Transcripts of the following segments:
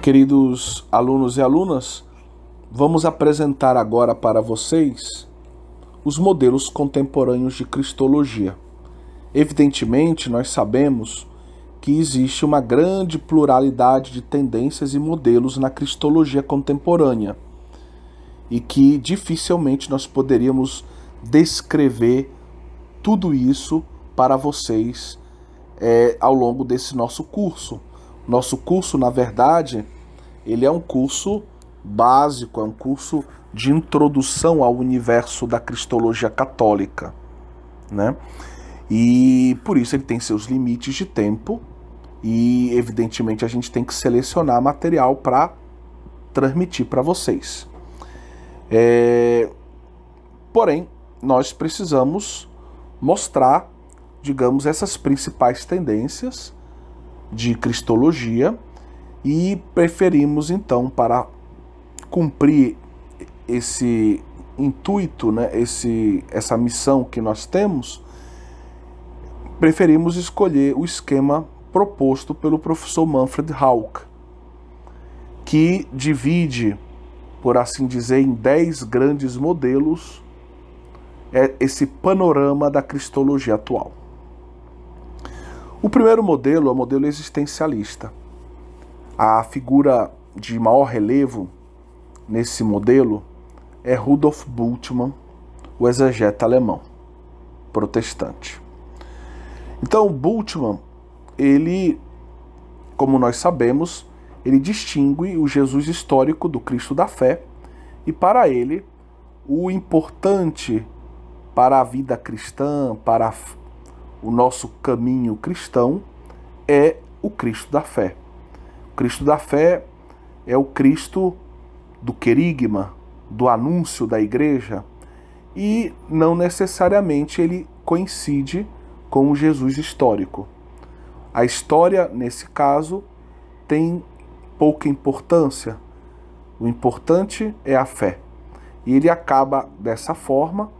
Queridos alunos e alunas, vamos apresentar agora para vocês os modelos contemporâneos de cristologia. Evidentemente, nós sabemos que existe uma grande pluralidade de tendências e modelos na cristologia contemporânea e que dificilmente nós poderíamos descrever tudo isso para vocês é, ao longo desse nosso curso. Nosso curso, na verdade, ele é um curso básico, é um curso de introdução ao universo da cristologia católica, né? E por isso ele tem seus limites de tempo e evidentemente a gente tem que selecionar material para transmitir para vocês. É... Porém, nós precisamos mostrar, digamos, essas principais tendências de cristologia e preferimos então para cumprir esse intuito, né, esse essa missão que nós temos, preferimos escolher o esquema proposto pelo professor Manfred Hauck, que divide, por assim dizer, em 10 grandes modelos é esse panorama da cristologia atual. O primeiro modelo é o modelo existencialista. A figura de maior relevo nesse modelo é Rudolf Bultmann, o exegeta alemão, protestante. Então, Bultmann, ele, como nós sabemos, ele distingue o Jesus histórico do Cristo da fé, e para ele, o importante para a vida cristã, para o nosso caminho cristão é o Cristo da fé. O Cristo da fé é o Cristo do querigma, do anúncio da igreja, e não necessariamente ele coincide com o Jesus histórico. A história, nesse caso, tem pouca importância. O importante é a fé. E ele acaba dessa forma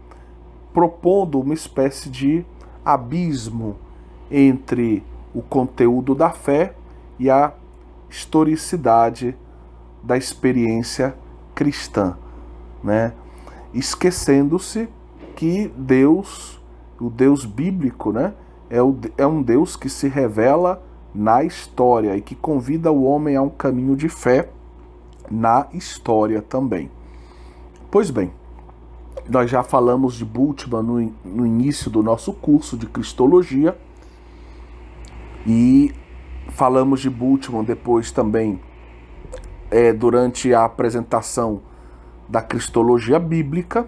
propondo uma espécie de abismo entre o conteúdo da fé e a historicidade da experiência cristã, né? Esquecendo-se que Deus, o Deus bíblico, né, é, o, é um Deus que se revela na história e que convida o homem a um caminho de fé na história também. Pois bem, nós já falamos de Bultmann no, no início do nosso curso de Cristologia e falamos de Bultmann depois também é, durante a apresentação da Cristologia Bíblica,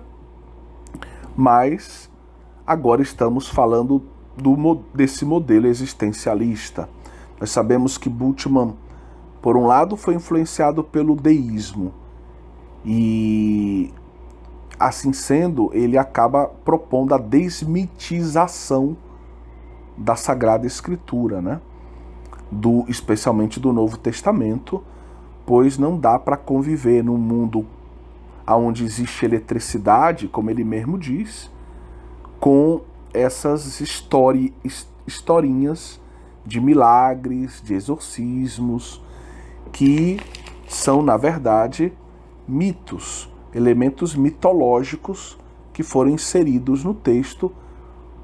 mas agora estamos falando do, desse modelo existencialista. Nós sabemos que Bultmann, por um lado, foi influenciado pelo deísmo e assim sendo, ele acaba propondo a desmitização da Sagrada Escritura, né? Do, especialmente do Novo Testamento, pois não dá para conviver num mundo onde existe eletricidade, como ele mesmo diz, com essas histori historinhas de milagres, de exorcismos, que são, na verdade, mitos elementos mitológicos que foram inseridos no texto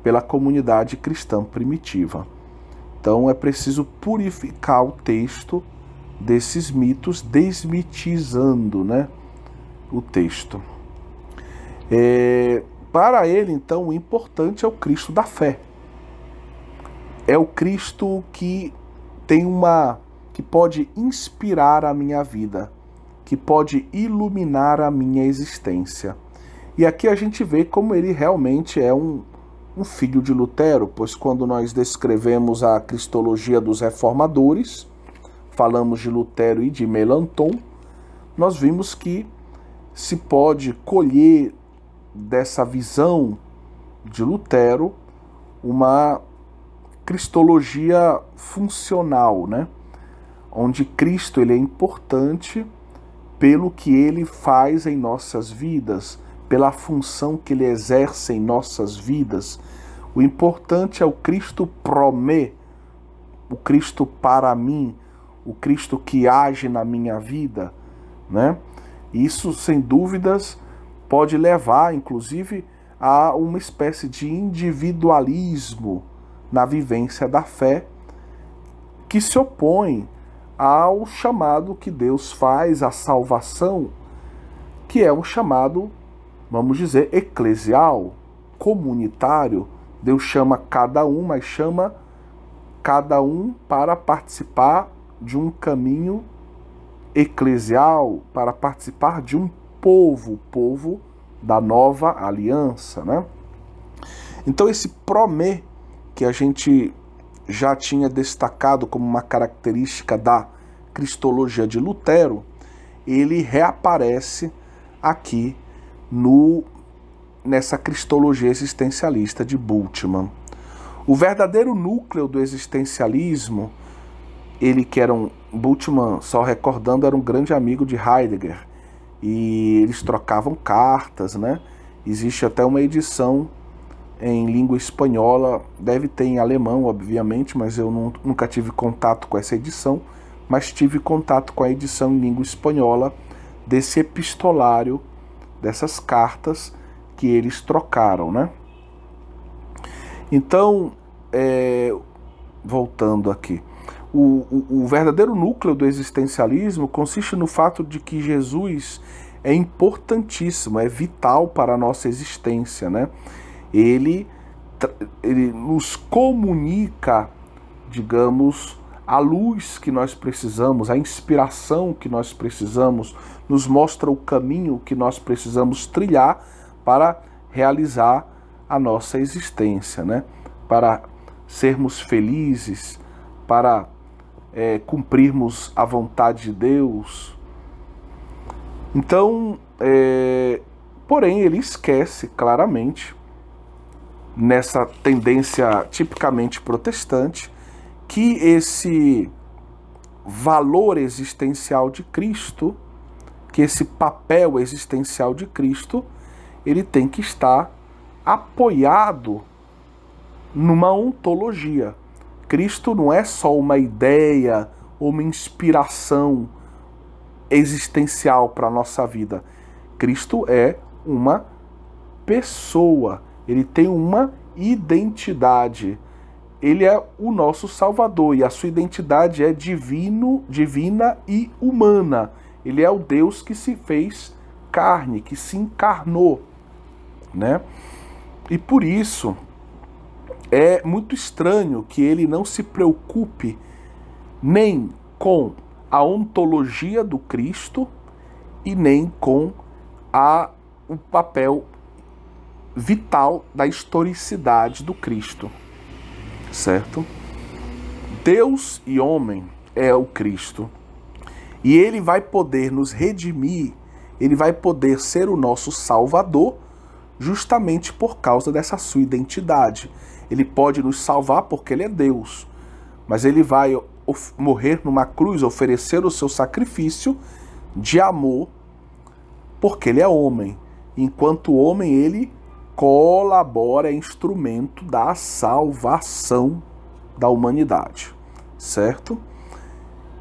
pela comunidade cristã primitiva. Então é preciso purificar o texto desses mitos, desmitizando né, o texto. É, para ele, então, o importante é o Cristo da fé. É o Cristo que tem uma que pode inspirar a minha vida que pode iluminar a minha existência. E aqui a gente vê como ele realmente é um, um filho de Lutero, pois quando nós descrevemos a cristologia dos reformadores, falamos de Lutero e de Melanton, nós vimos que se pode colher dessa visão de Lutero uma cristologia funcional, né? onde Cristo ele é importante pelo que ele faz em nossas vidas, pela função que ele exerce em nossas vidas. O importante é o Cristo promê, o Cristo para mim, o Cristo que age na minha vida, né? Isso, sem dúvidas, pode levar, inclusive, a uma espécie de individualismo na vivência da fé que se opõe ao chamado que Deus faz à salvação, que é um chamado, vamos dizer, eclesial, comunitário. Deus chama cada um, mas chama cada um para participar de um caminho eclesial, para participar de um povo, povo da nova aliança, né? Então esse promê que a gente já tinha destacado como uma característica da cristologia de Lutero, ele reaparece aqui no nessa cristologia existencialista de Bultmann. O verdadeiro núcleo do existencialismo, ele que era um Bultmann, só recordando, era um grande amigo de Heidegger e eles trocavam cartas, né? Existe até uma edição em língua espanhola, deve ter em alemão, obviamente, mas eu não, nunca tive contato com essa edição, mas tive contato com a edição em língua espanhola desse epistolário, dessas cartas que eles trocaram, né? Então, é, voltando aqui, o, o, o verdadeiro núcleo do existencialismo consiste no fato de que Jesus é importantíssimo, é vital para a nossa existência, né? ele, ele nos comunica, digamos, a luz que nós precisamos, a inspiração que nós precisamos, nos mostra o caminho que nós precisamos trilhar para realizar a nossa existência, né? para sermos felizes, para é, cumprirmos a vontade de Deus. Então, é, porém, ele esquece claramente nessa tendência tipicamente protestante, que esse valor existencial de Cristo, que esse papel existencial de Cristo, ele tem que estar apoiado numa ontologia. Cristo não é só uma ideia ou uma inspiração existencial para a nossa vida. Cristo é uma pessoa ele tem uma identidade. Ele é o nosso Salvador e a sua identidade é divino, divina e humana. Ele é o Deus que se fez carne, que se encarnou, né? E por isso é muito estranho que ele não se preocupe nem com a ontologia do Cristo e nem com a, o papel vital da historicidade do Cristo, certo? Deus e homem é o Cristo. E ele vai poder nos redimir, ele vai poder ser o nosso salvador, justamente por causa dessa sua identidade. Ele pode nos salvar porque ele é Deus, mas ele vai morrer numa cruz, oferecer o seu sacrifício de amor, porque ele é homem. Enquanto homem, ele colabora, é instrumento da salvação da humanidade, certo?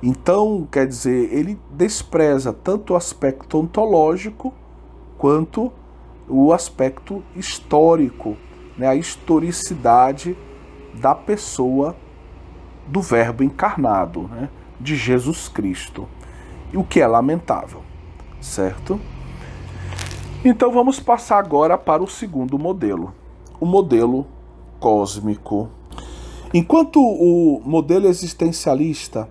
Então, quer dizer, ele despreza tanto o aspecto ontológico quanto o aspecto histórico, né, a historicidade da pessoa do Verbo encarnado, né, de Jesus Cristo, o que é lamentável, certo? Então vamos passar agora para o segundo modelo, o modelo cósmico. Enquanto o modelo existencialista,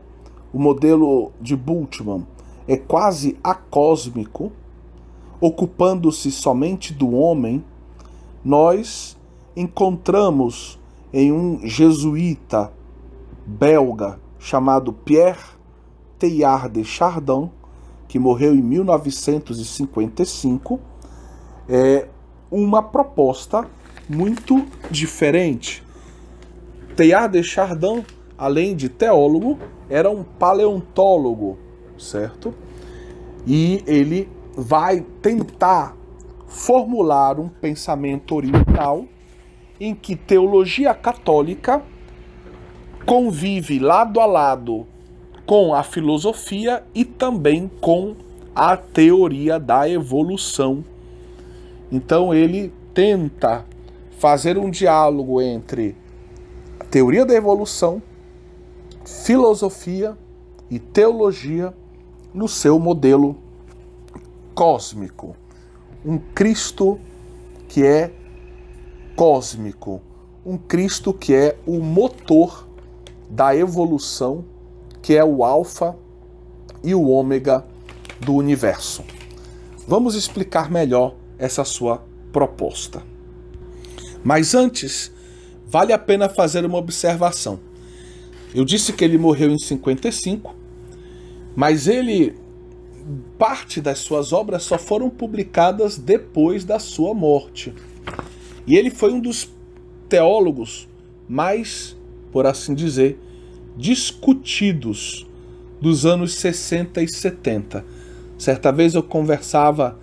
o modelo de Bultmann, é quase acósmico, ocupando-se somente do homem, nós encontramos em um jesuíta belga chamado Pierre Teilhard de Chardin, que morreu em 1955, é uma proposta muito diferente. Teilhard de Chardin, além de teólogo, era um paleontólogo, certo? E ele vai tentar formular um pensamento oriental em que teologia católica convive lado a lado com a filosofia e também com a teoria da evolução então ele tenta fazer um diálogo entre a teoria da evolução, filosofia e teologia no seu modelo cósmico. Um Cristo que é cósmico, um Cristo que é o motor da evolução, que é o Alfa e o Ômega do universo. Vamos explicar melhor essa sua proposta. Mas antes, vale a pena fazer uma observação. Eu disse que ele morreu em 55, mas ele parte das suas obras só foram publicadas depois da sua morte. E ele foi um dos teólogos mais, por assim dizer, discutidos dos anos 60 e 70. Certa vez eu conversava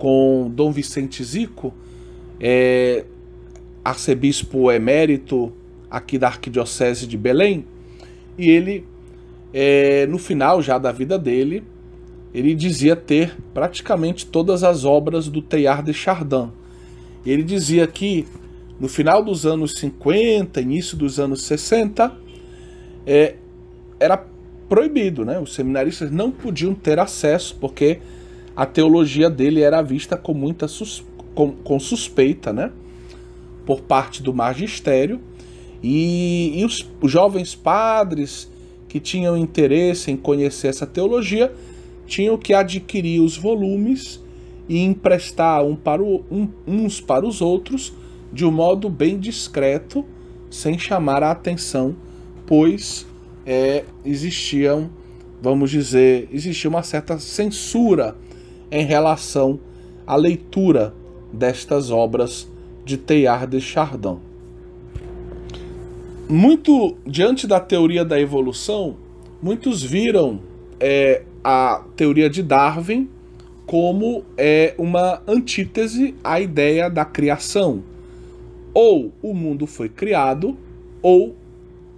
com Dom Vicente Zico, é, arcebispo emérito aqui da Arquidiocese de Belém, e ele, é, no final já da vida dele, ele dizia ter praticamente todas as obras do Teilhard de Chardin. Ele dizia que no final dos anos 50, início dos anos 60, é, era proibido, né? Os seminaristas não podiam ter acesso porque a teologia dele era vista com muita sus com, com, suspeita, né? Por parte do magistério. E, e os jovens padres que tinham interesse em conhecer essa teologia tinham que adquirir os volumes e emprestar um para o, um, uns para os outros de um modo bem discreto, sem chamar a atenção, pois é, existiam, vamos dizer, existia uma certa censura em relação à leitura destas obras de Teilhard de Chardin. Muito diante da teoria da evolução, muitos viram é, a teoria de Darwin como é uma antítese à ideia da criação. Ou o mundo foi criado, ou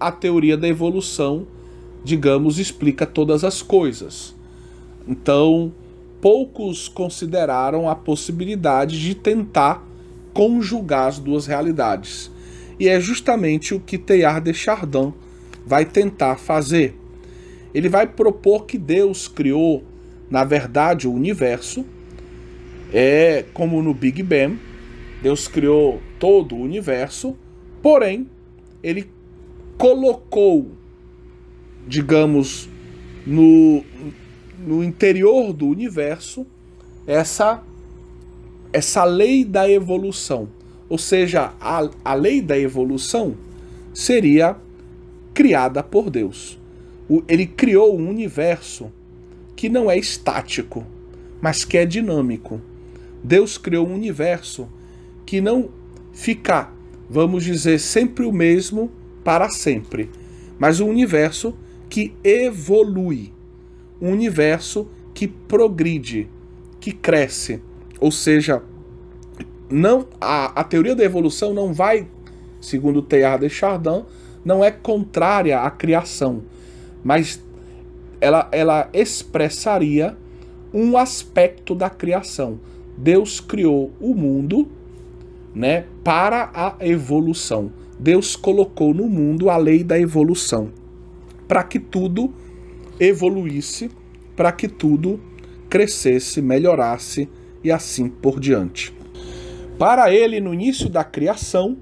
a teoria da evolução, digamos, explica todas as coisas. Então, poucos consideraram a possibilidade de tentar conjugar as duas realidades. E é justamente o que Teilhard de Chardin vai tentar fazer. Ele vai propor que Deus criou, na verdade, o universo, é como no Big Bang, Deus criou todo o universo, porém, ele colocou, digamos, no, no interior do universo essa essa lei da evolução. Ou seja, a, a lei da evolução seria criada por Deus. O, ele criou um universo que não é estático, mas que é dinâmico. Deus criou um universo que não fica, vamos dizer, sempre o mesmo para sempre, mas um universo que evolui um universo que progride, que cresce. Ou seja, não a, a teoria da evolução não vai, segundo Teilhard de Chardin, não é contrária à criação, mas ela, ela expressaria um aspecto da criação. Deus criou o mundo, né, para a evolução. Deus colocou no mundo a lei da evolução, para que tudo evoluísse para que tudo crescesse, melhorasse e assim por diante. Para ele, no início da criação,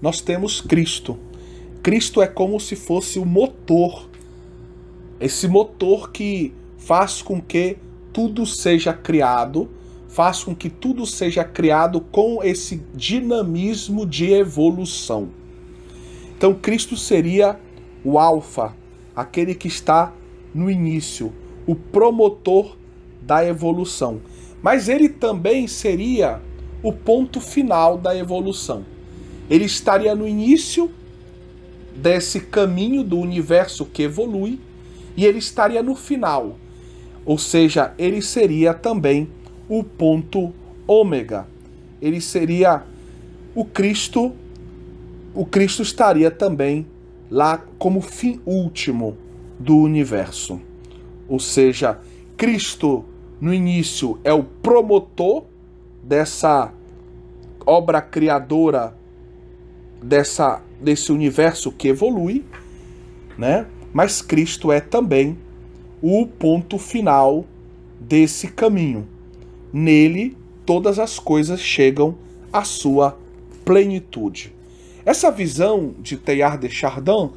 nós temos Cristo. Cristo é como se fosse o motor, esse motor que faz com que tudo seja criado, faz com que tudo seja criado com esse dinamismo de evolução. Então, Cristo seria o Alfa, aquele que está no início, o promotor da evolução. Mas ele também seria o ponto final da evolução. Ele estaria no início desse caminho do universo que evolui e ele estaria no final. Ou seja, ele seria também o ponto ômega. Ele seria o Cristo, o Cristo estaria também lá como fim último do universo. Ou seja, Cristo, no início, é o promotor dessa obra criadora, dessa, desse universo que evolui, né? mas Cristo é também o ponto final desse caminho. Nele, todas as coisas chegam à sua plenitude. Essa visão de Teilhard de Chardin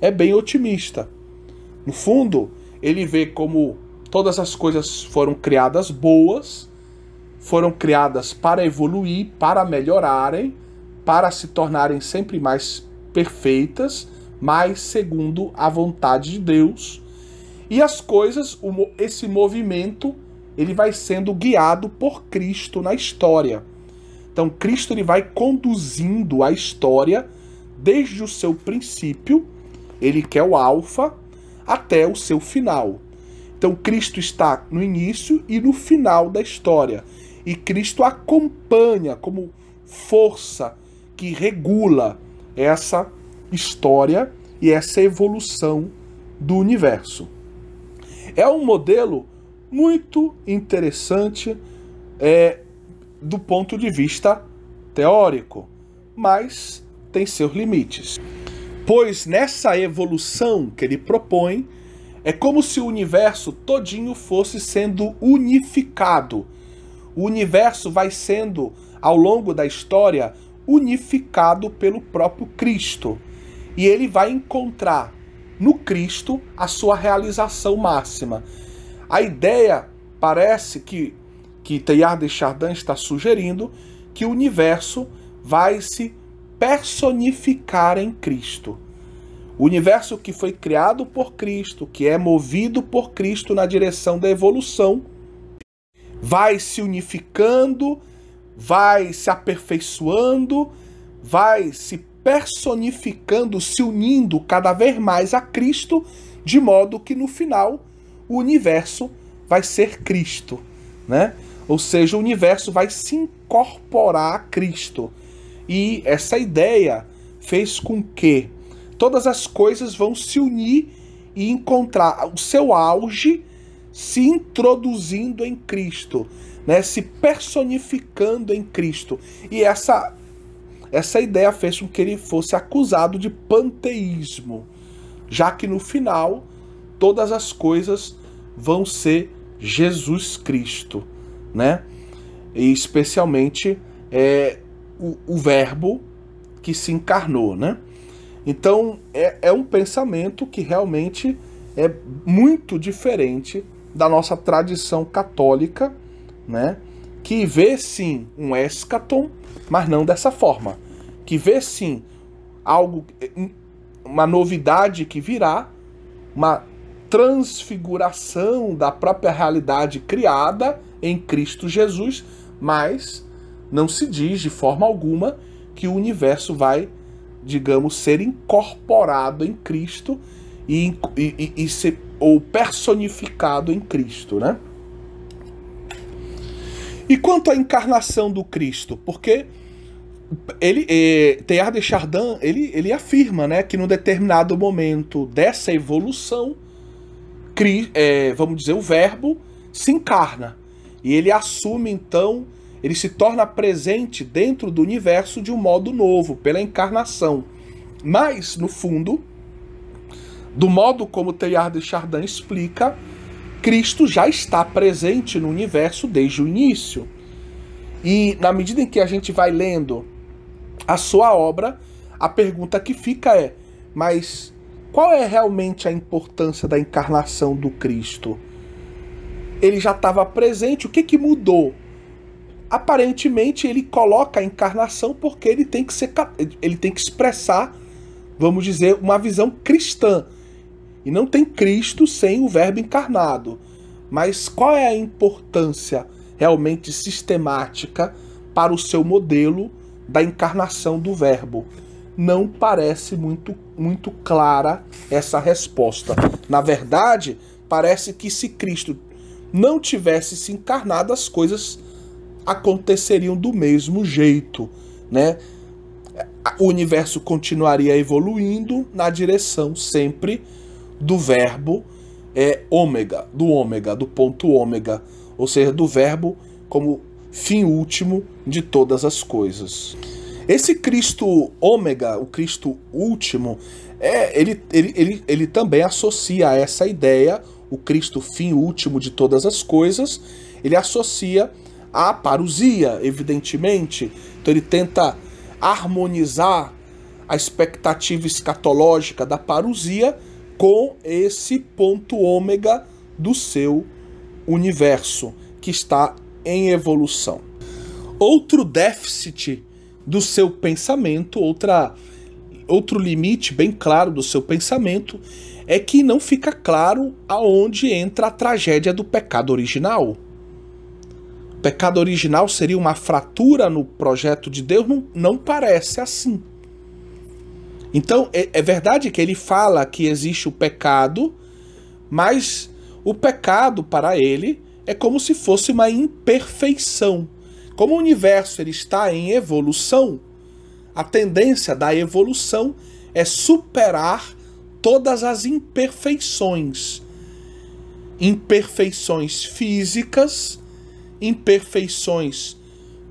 é bem otimista. No fundo, ele vê como todas as coisas foram criadas boas, foram criadas para evoluir, para melhorarem, para se tornarem sempre mais perfeitas, mas segundo a vontade de Deus. E as coisas, esse movimento, ele vai sendo guiado por Cristo na história. Então Cristo ele vai conduzindo a história desde o seu princípio, ele que é o alfa, até o seu final. Então Cristo está no início e no final da história. E Cristo acompanha como força que regula essa história e essa evolução do universo. É um modelo muito interessante é, do ponto de vista teórico, mas tem seus limites. Pois nessa evolução que ele propõe, é como se o universo todinho fosse sendo unificado. O universo vai sendo, ao longo da história, unificado pelo próprio Cristo. E ele vai encontrar no Cristo a sua realização máxima. A ideia parece que que Teilhard de Chardin está sugerindo que o universo vai se personificarem Cristo. O universo que foi criado por Cristo, que é movido por Cristo na direção da evolução, vai se unificando, vai se aperfeiçoando, vai se personificando, se unindo cada vez mais a Cristo, de modo que no final o universo vai ser Cristo, né? Ou seja, o universo vai se incorporar a Cristo. E essa ideia fez com que todas as coisas vão se unir e encontrar o seu auge se introduzindo em Cristo, né? se personificando em Cristo. E essa, essa ideia fez com que ele fosse acusado de panteísmo, já que no final todas as coisas vão ser Jesus Cristo, né? E especialmente é, o, o verbo que se encarnou, né? Então é, é, um pensamento que realmente é muito diferente da nossa tradição católica, né? Que vê sim um escaton, mas não dessa forma. Que vê sim algo, uma novidade que virá, uma transfiguração da própria realidade criada em Cristo Jesus, mas não se diz de forma alguma que o universo vai, digamos, ser incorporado em Cristo e, e, e, e ser, ou personificado em Cristo, né? E quanto à encarnação do Cristo, porque ele eh, Teilhard de Chardin ele, ele afirma né, que num determinado momento dessa evolução, cri, eh, vamos dizer, o verbo se encarna. E ele assume então ele se torna presente dentro do universo de um modo novo, pela encarnação. Mas, no fundo, do modo como Teilhard de Chardin explica, Cristo já está presente no universo desde o início. E na medida em que a gente vai lendo a sua obra, a pergunta que fica é: mas qual é realmente a importância da encarnação do Cristo? Ele já estava presente, o que, que mudou? aparentemente ele coloca a encarnação porque ele tem que ser ele tem que expressar, vamos dizer, uma visão cristã. E não tem Cristo sem o verbo encarnado. Mas qual é a importância realmente sistemática para o seu modelo da encarnação do verbo? Não parece muito muito clara essa resposta. Na verdade, parece que se Cristo não tivesse se encarnado, as coisas aconteceriam do mesmo jeito, né? O universo continuaria evoluindo na direção sempre do verbo é ômega, do ômega, do ponto ômega, ou seja, do verbo como fim último de todas as coisas. Esse Cristo ômega, o Cristo último, é, ele, ele, ele, ele também associa a essa ideia, o Cristo fim último de todas as coisas, ele associa a parousia, evidentemente. Então ele tenta harmonizar a expectativa escatológica da parousia com esse ponto ômega do seu universo, que está em evolução. Outro déficit do seu pensamento, outra, outro limite bem claro do seu pensamento, é que não fica claro aonde entra a tragédia do pecado original pecado original seria uma fratura no projeto de Deus, não, não parece assim. Então, é, é verdade que ele fala que existe o pecado, mas o pecado para ele é como se fosse uma imperfeição. Como o universo ele está em evolução, a tendência da evolução é superar todas as imperfeições. Imperfeições físicas, imperfeições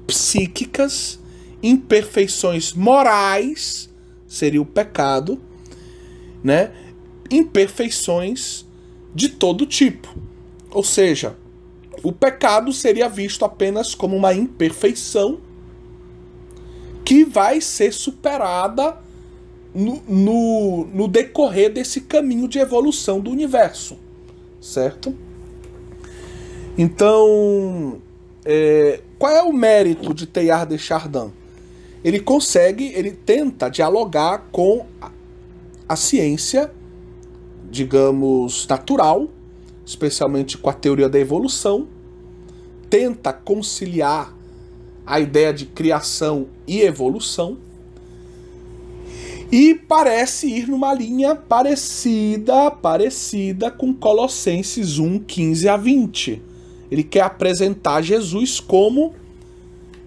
psíquicas, imperfeições morais, seria o pecado, né? Imperfeições de todo tipo. Ou seja, o pecado seria visto apenas como uma imperfeição que vai ser superada no, no, no, decorrer desse caminho de evolução do universo, certo? Então, é, qual é o mérito de Teilhard de Chardin? Ele consegue, ele tenta dialogar com a, a ciência, digamos, natural, especialmente com a teoria da evolução, tenta conciliar a ideia de criação e evolução, e parece ir numa linha parecida, parecida com Colossenses 1, 15 a 20 ele quer apresentar Jesus como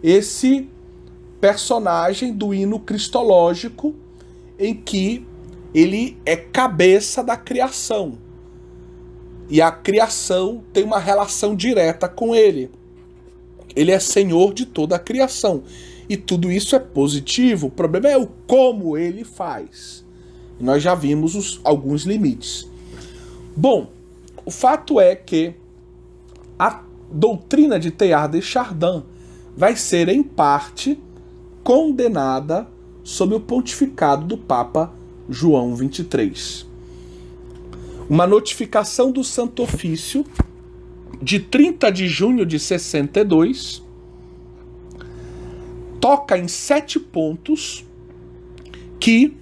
esse personagem do hino cristológico em que ele é cabeça da criação. E a criação tem uma relação direta com ele. Ele é senhor de toda a criação. E tudo isso é positivo. O problema é o como ele faz. nós já vimos os, alguns limites. Bom, o fato é que a doutrina de Teilhard de Chardin vai ser, em parte, condenada sob o pontificado do Papa João XXIII. Uma notificação do Santo Ofício de 30 de junho de 62 toca em sete pontos que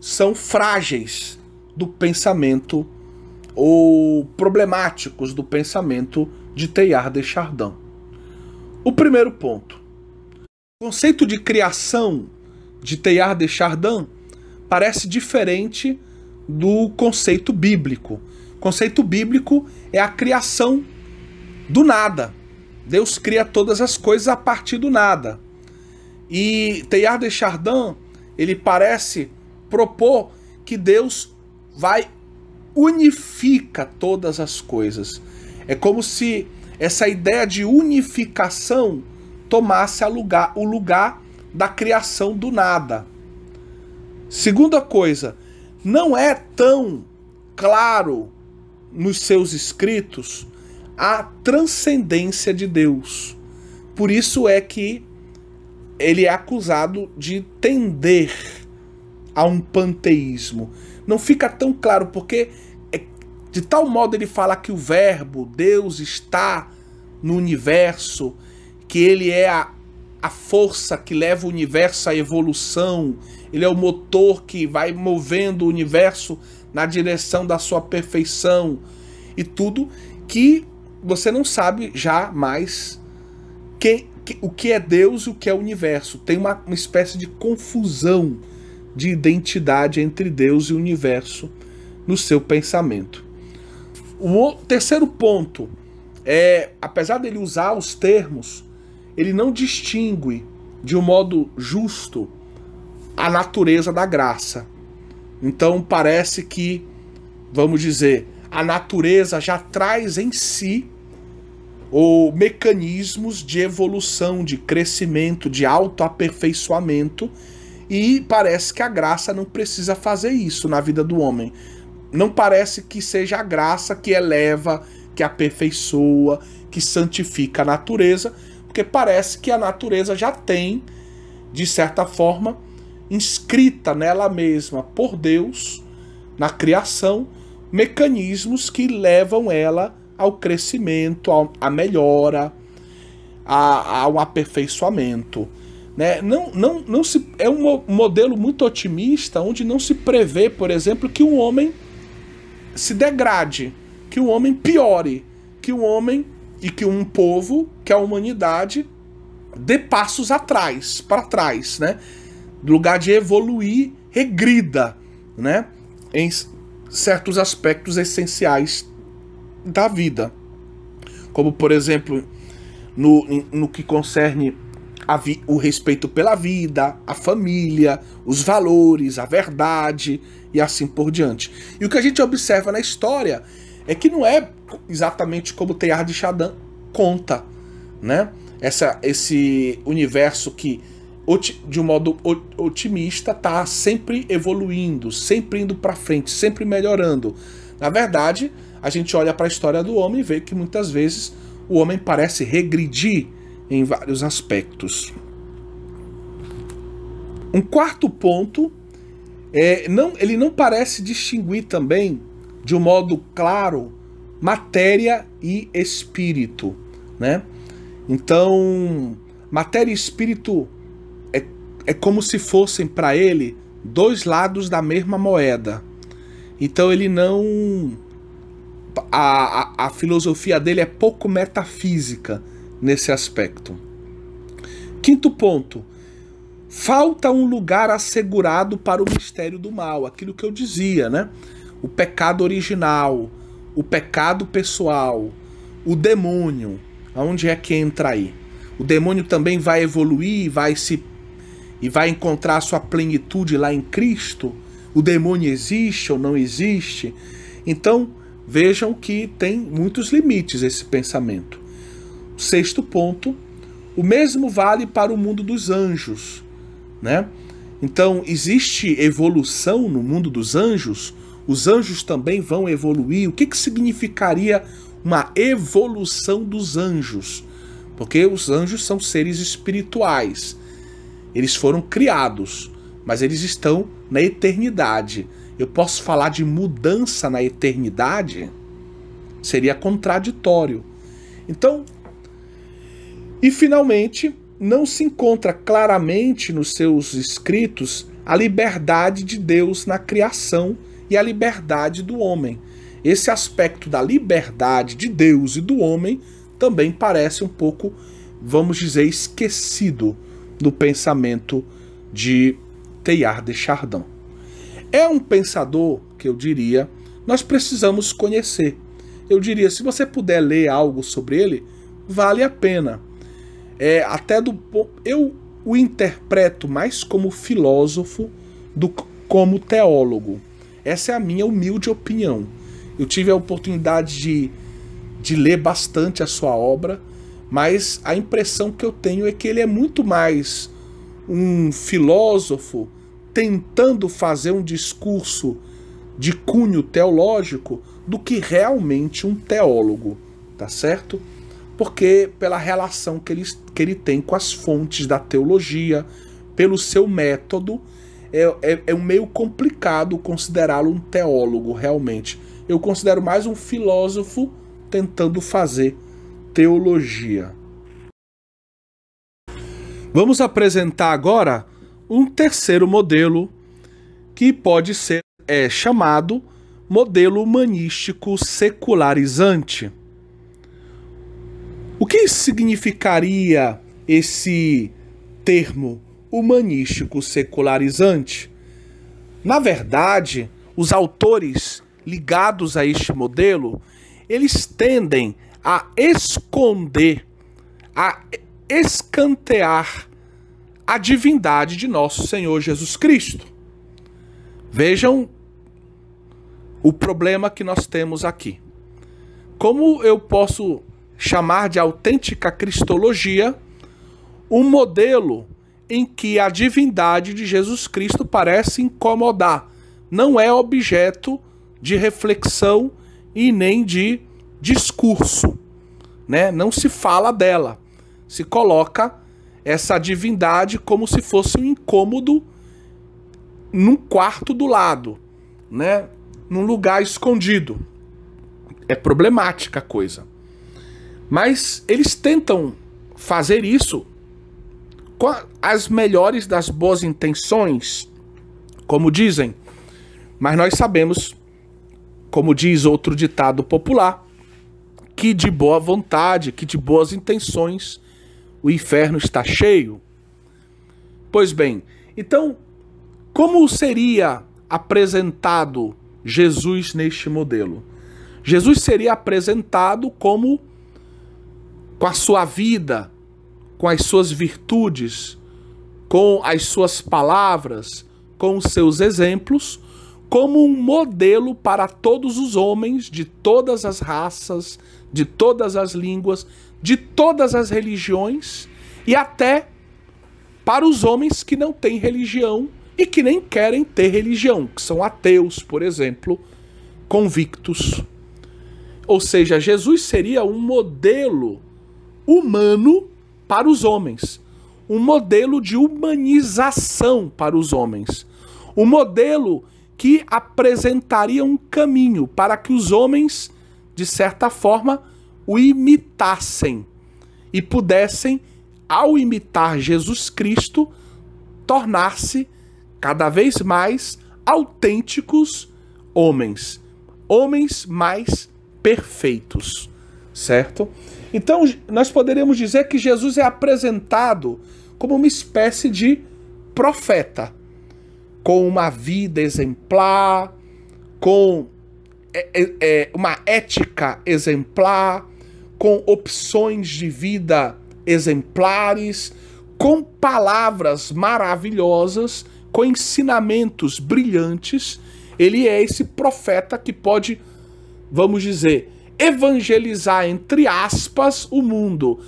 são frágeis do pensamento ou problemáticos do pensamento de Teilhard de Chardin. O primeiro ponto. O conceito de criação de Teilhard de Chardin parece diferente do conceito bíblico. O conceito bíblico é a criação do nada. Deus cria todas as coisas a partir do nada. E Teilhard de Chardin, ele parece propor que Deus vai unifica todas as coisas. É como se essa ideia de unificação tomasse lugar, o lugar da criação do nada. Segunda coisa, não é tão claro nos seus escritos a transcendência de Deus. Por isso é que ele é acusado de tender a um panteísmo. Não fica tão claro, porque de tal modo ele fala que o Verbo, Deus, está no universo, que ele é a, a força que leva o universo à evolução, ele é o motor que vai movendo o universo na direção da sua perfeição e tudo que você não sabe jamais que, que, o que é Deus e o que é o universo. Tem uma, uma espécie de confusão de identidade entre Deus e o universo no seu pensamento. O terceiro ponto é, apesar dele usar os termos, ele não distingue de um modo justo a natureza da graça. Então parece que, vamos dizer, a natureza já traz em si ou mecanismos de evolução, de crescimento, de autoaperfeiçoamento, e parece que a graça não precisa fazer isso na vida do homem não parece que seja a graça que eleva, que aperfeiçoa, que santifica a natureza, porque parece que a natureza já tem, de certa forma, inscrita nela mesma por Deus, na criação, mecanismos que levam ela ao crescimento, à melhora, ao aperfeiçoamento. Né? Não, não, não se, é um modelo muito otimista, onde não se prevê, por exemplo, que um homem se degrade, que o homem piore, que o homem e que um povo, que a humanidade dê passos atrás, para trás, né? Lugar de evoluir, regrida, né? Em certos aspectos essenciais da vida. Como, por exemplo, no, no que concerne vi, o respeito pela vida, a família, os valores, a verdade, e assim por diante. E o que a gente observa na história é que não é exatamente como Teilhard de Chardin conta, né? Essa, esse universo que de um modo otimista está sempre evoluindo, sempre indo para frente, sempre melhorando. Na verdade, a gente olha para a história do homem e vê que muitas vezes o homem parece regredir em vários aspectos. Um quarto ponto é, não, ele não parece distinguir também, de um modo claro, matéria e espírito, né? Então, matéria e espírito é, é como se fossem para ele dois lados da mesma moeda. Então ele não. A, a, a, filosofia dele é pouco metafísica nesse aspecto. Quinto ponto: Falta um lugar assegurado para o mistério do mal, aquilo que eu dizia, né? O pecado original, o pecado pessoal, o demônio, aonde é que entra aí? O demônio também vai evoluir, vai se e vai encontrar sua plenitude lá em Cristo? O demônio existe ou não existe? Então, vejam que tem muitos limites esse pensamento. Sexto ponto, o mesmo vale para o mundo dos anjos né? Então, existe evolução no mundo dos anjos? Os anjos também vão evoluir? O que, que significaria uma evolução dos anjos? Porque os anjos são seres espirituais. Eles foram criados, mas eles estão na eternidade. Eu posso falar de mudança na eternidade? Seria contraditório. Então, e finalmente, não se encontra claramente nos seus escritos a liberdade de Deus na criação e a liberdade do homem. Esse aspecto da liberdade de Deus e do homem também parece um pouco, vamos dizer, esquecido no pensamento de Teilhard de Chardin. É um pensador que eu diria nós precisamos conhecer. Eu diria, se você puder ler algo sobre ele, vale a pena é, até do eu o interpreto mais como filósofo do como teólogo. Essa é a minha humilde opinião. Eu tive a oportunidade de, de ler bastante a sua obra, mas a impressão que eu tenho é que ele é muito mais um filósofo tentando fazer um discurso de cunho teológico do que realmente um teólogo, tá certo? porque pela relação que ele, que ele tem com as fontes da teologia, pelo seu método, é, é, é meio complicado considerá-lo um teólogo realmente. Eu considero mais um filósofo tentando fazer teologia. Vamos apresentar agora um terceiro modelo que pode ser é, chamado modelo humanístico secularizante. O que significaria esse termo humanístico secularizante? Na verdade, os autores ligados a este modelo, eles tendem a esconder, a escantear a divindade de nosso Senhor Jesus Cristo. Vejam o problema que nós temos aqui. Como eu posso chamar de autêntica cristologia um modelo em que a divindade de Jesus Cristo parece incomodar, não é objeto de reflexão e nem de discurso, né? Não se fala dela. Se coloca essa divindade como se fosse um incômodo num quarto do lado, né? Num lugar escondido. É problemática a coisa. Mas eles tentam fazer isso com as melhores das boas intenções, como dizem. Mas nós sabemos, como diz outro ditado popular, que de boa vontade, que de boas intenções, o inferno está cheio. Pois bem, então, como seria apresentado Jesus neste modelo? Jesus seria apresentado como com a sua vida, com as suas virtudes, com as suas palavras, com os seus exemplos, como um modelo para todos os homens de todas as raças, de todas as línguas, de todas as religiões e até para os homens que não têm religião e que nem querem ter religião, que são ateus, por exemplo, convictos. Ou seja, Jesus seria um modelo humano para os homens, um modelo de humanização para os homens, um modelo que apresentaria um caminho para que os homens, de certa forma, o imitassem e pudessem, ao imitar Jesus Cristo, tornar-se cada vez mais autênticos homens, homens mais perfeitos, certo? Então, nós poderíamos dizer que Jesus é apresentado como uma espécie de profeta, com uma vida exemplar, com é, é, é, uma ética exemplar, com opções de vida exemplares, com palavras maravilhosas, com ensinamentos brilhantes. Ele é esse profeta que pode, vamos dizer, evangelizar, entre aspas, o mundo.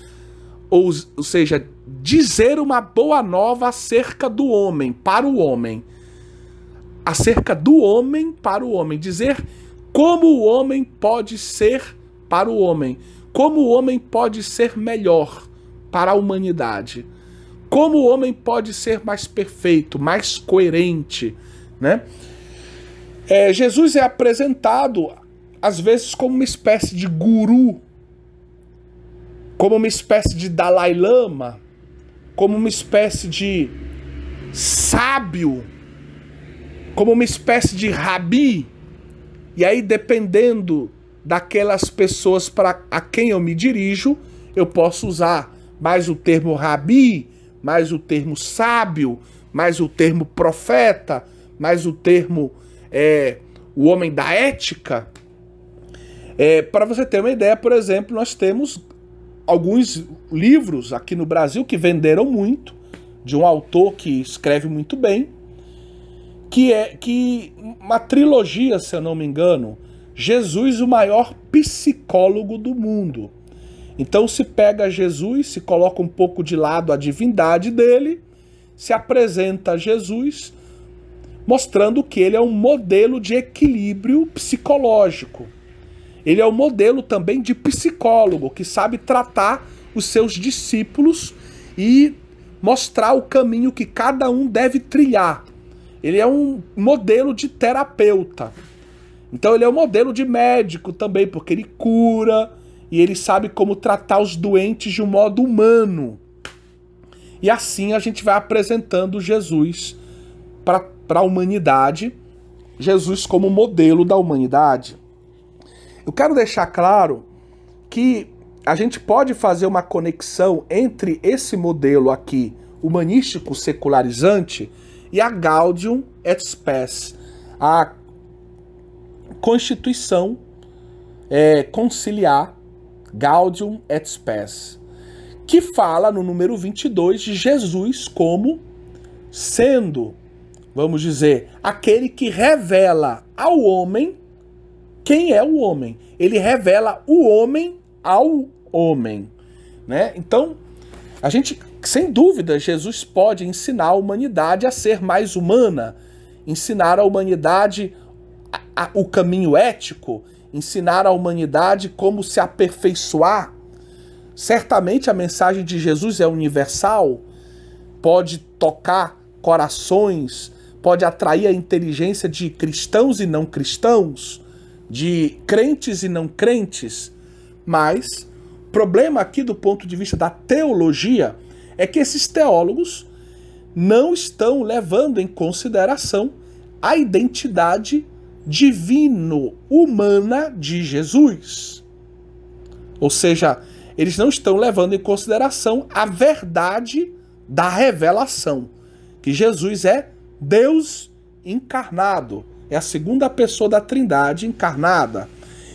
Ou, ou seja, dizer uma boa nova acerca do homem, para o homem. Acerca do homem para o homem. Dizer como o homem pode ser para o homem. Como o homem pode ser melhor para a humanidade. Como o homem pode ser mais perfeito, mais coerente, né? É, Jesus é apresentado às vezes como uma espécie de guru, como uma espécie de Dalai Lama, como uma espécie de sábio, como uma espécie de rabi. E aí, dependendo daquelas pessoas para a quem eu me dirijo, eu posso usar mais o termo rabi, mais o termo sábio, mais o termo profeta, mais o termo é, o homem da ética. É, Para você ter uma ideia, por exemplo, nós temos alguns livros aqui no Brasil que venderam muito, de um autor que escreve muito bem, que é que uma trilogia, se eu não me engano, Jesus, o maior psicólogo do mundo. Então se pega Jesus, se coloca um pouco de lado a divindade dele, se apresenta a Jesus, mostrando que ele é um modelo de equilíbrio psicológico. Ele é o modelo também de psicólogo que sabe tratar os seus discípulos e mostrar o caminho que cada um deve trilhar. Ele é um modelo de terapeuta. Então ele é um modelo de médico também, porque ele cura e ele sabe como tratar os doentes de um modo humano. E assim a gente vai apresentando Jesus para a humanidade, Jesus como modelo da humanidade. Eu quero deixar claro que a gente pode fazer uma conexão entre esse modelo aqui, humanístico secularizante, e a Gaudium et Spes, a Constituição é, Conciliar Gaudium et Spes, que fala no número 22 de Jesus como sendo, vamos dizer, aquele que revela ao homem quem é o homem. Ele revela o homem ao homem. Né? Então, a gente, sem dúvida, Jesus pode ensinar a humanidade a ser mais humana, ensinar a humanidade a, a, o caminho ético, ensinar a humanidade como se aperfeiçoar. Certamente a mensagem de Jesus é universal, pode tocar corações, pode atrair a inteligência de cristãos e não cristãos, de crentes e não crentes, mas o problema aqui do ponto de vista da teologia é que esses teólogos não estão levando em consideração a identidade divino-humana de Jesus. Ou seja, eles não estão levando em consideração a verdade da revelação, que Jesus é Deus encarnado é a segunda pessoa da Trindade encarnada.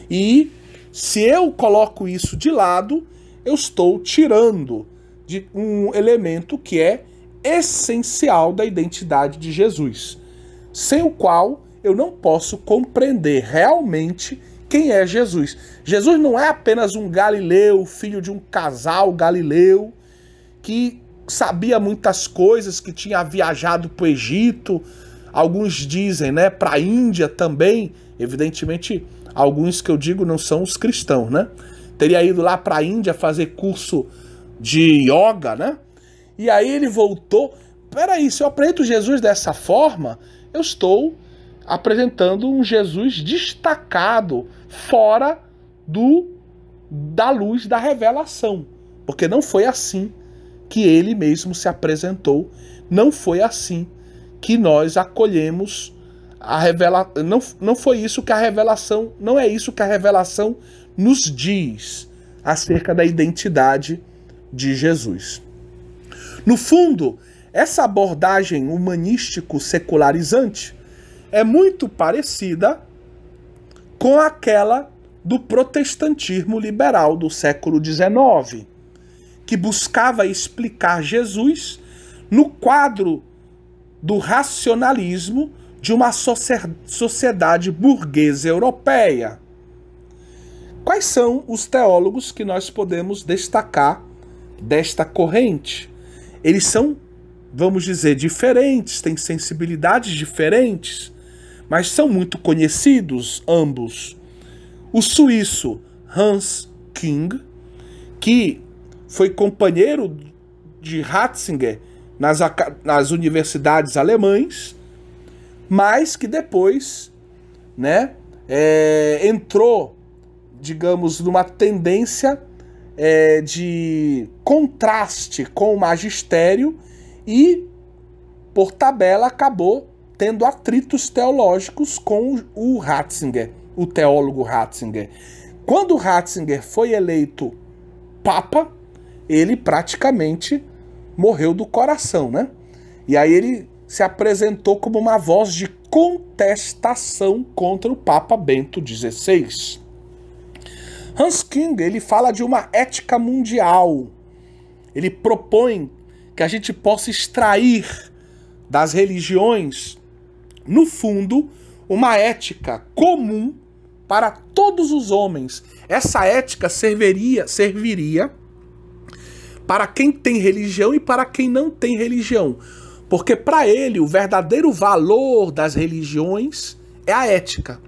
E se eu coloco isso de lado, eu estou tirando de um elemento que é essencial da identidade de Jesus, sem o qual eu não posso compreender realmente quem é Jesus. Jesus não é apenas um galileu, filho de um casal galileu, que sabia muitas coisas, que tinha viajado para o Egito, Alguns dizem, né, para a Índia também, evidentemente, alguns que eu digo não são os cristãos, né? Teria ido lá para a Índia fazer curso de yoga, né? E aí ele voltou. Peraí, se eu apresento Jesus dessa forma, eu estou apresentando um Jesus destacado, fora do da luz da revelação, porque não foi assim que ele mesmo se apresentou, não foi assim que nós acolhemos a revelação. Não, não foi isso que a revelação. Não é isso que a revelação nos diz acerca da identidade de Jesus. No fundo, essa abordagem humanístico-secularizante é muito parecida com aquela do protestantismo liberal do século XIX, que buscava explicar Jesus no quadro do racionalismo de uma sociedade burguesa europeia. Quais são os teólogos que nós podemos destacar desta corrente? Eles são, vamos dizer, diferentes, têm sensibilidades diferentes, mas são muito conhecidos ambos. O suíço Hans King, que foi companheiro de Ratzinger nas, nas universidades alemães, mas que depois né, é, entrou, digamos, numa tendência é, de contraste com o magistério e, por tabela, acabou tendo atritos teológicos com o Ratzinger, o teólogo Ratzinger. Quando Ratzinger foi eleito Papa, ele praticamente morreu do coração, né? E aí ele se apresentou como uma voz de contestação contra o Papa Bento XVI. Hans King ele fala de uma ética mundial. Ele propõe que a gente possa extrair das religiões, no fundo, uma ética comum para todos os homens. Essa ética serviria, serviria para quem tem religião e para quem não tem religião. Porque para ele o verdadeiro valor das religiões é a ética.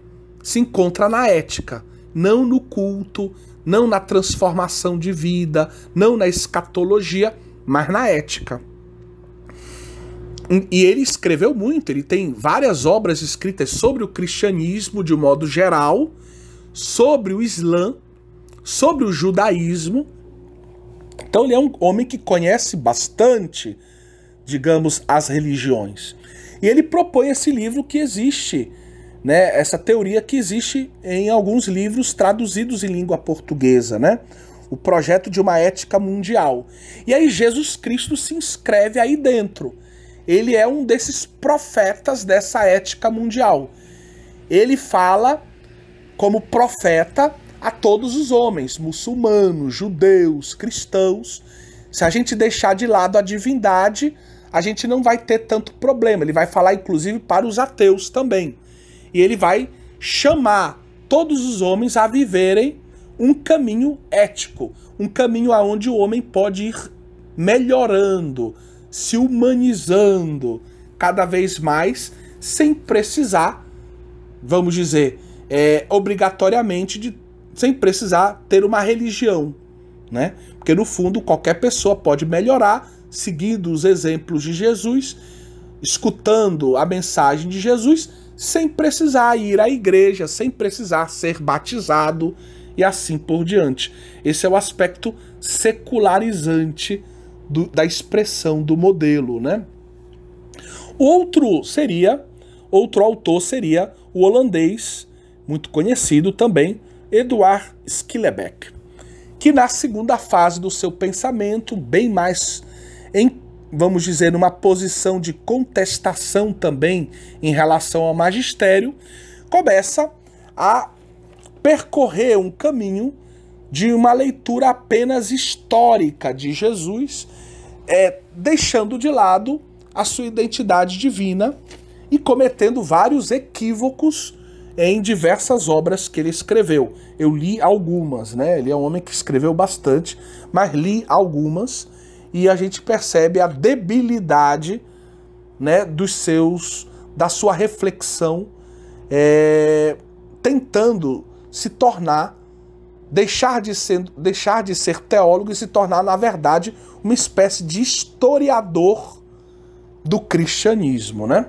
Se encontra na ética, não no culto, não na transformação de vida, não na escatologia, mas na ética. E ele escreveu muito, ele tem várias obras escritas sobre o cristianismo de um modo geral, sobre o Islã, sobre o judaísmo então ele é um homem que conhece bastante, digamos, as religiões. E ele propõe esse livro que existe, né, essa teoria que existe em alguns livros traduzidos em língua portuguesa, né? O projeto de uma ética mundial. E aí Jesus Cristo se inscreve aí dentro. Ele é um desses profetas dessa ética mundial. Ele fala como profeta a todos os homens, muçulmanos, judeus, cristãos. Se a gente deixar de lado a divindade, a gente não vai ter tanto problema. Ele vai falar, inclusive, para os ateus também. E ele vai chamar todos os homens a viverem um caminho ético, um caminho aonde o homem pode ir melhorando, se humanizando cada vez mais, sem precisar, vamos dizer, é, obrigatoriamente de sem precisar ter uma religião, né? Porque no fundo qualquer pessoa pode melhorar seguindo os exemplos de Jesus, escutando a mensagem de Jesus, sem precisar ir à igreja, sem precisar ser batizado e assim por diante. Esse é o aspecto secularizante do, da expressão do modelo, né? Outro seria, outro autor seria o holandês, muito conhecido também, Eduard Skillebeck, que na segunda fase do seu pensamento, bem mais em, vamos dizer, numa posição de contestação também em relação ao magistério, começa a percorrer um caminho de uma leitura apenas histórica de Jesus, é, deixando de lado a sua identidade divina e cometendo vários equívocos em diversas obras que ele escreveu. Eu li algumas, né? Ele é um homem que escreveu bastante, mas li algumas e a gente percebe a debilidade, né, dos seus, da sua reflexão, é, tentando se tornar deixar de ser deixar de ser teólogo e se tornar na verdade uma espécie de historiador do cristianismo, né?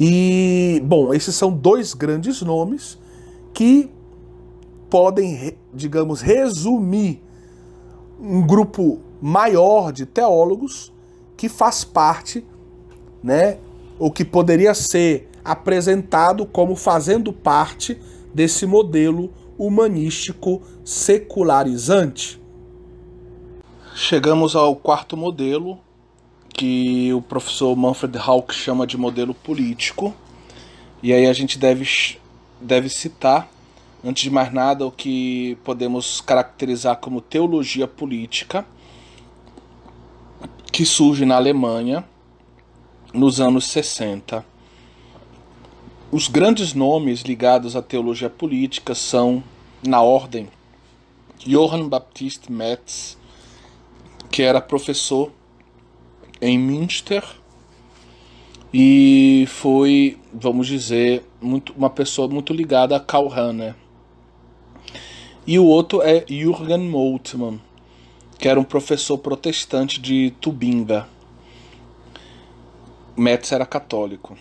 E, bom, esses são dois grandes nomes que podem, digamos, resumir um grupo maior de teólogos que faz parte, né, ou que poderia ser apresentado como fazendo parte desse modelo humanístico secularizante. Chegamos ao quarto modelo, que o professor Manfred Hauck chama de modelo político. E aí a gente deve, deve citar, antes de mais nada, o que podemos caracterizar como teologia política, que surge na Alemanha nos anos 60. Os grandes nomes ligados à teologia política são, na ordem, Johann Baptist Metz, que era professor em Münster e foi, vamos dizer, muito, uma pessoa muito ligada a Karl Rahner. E o outro é Jürgen Moltmann, que era um professor protestante de Tubinga. Metz era católico.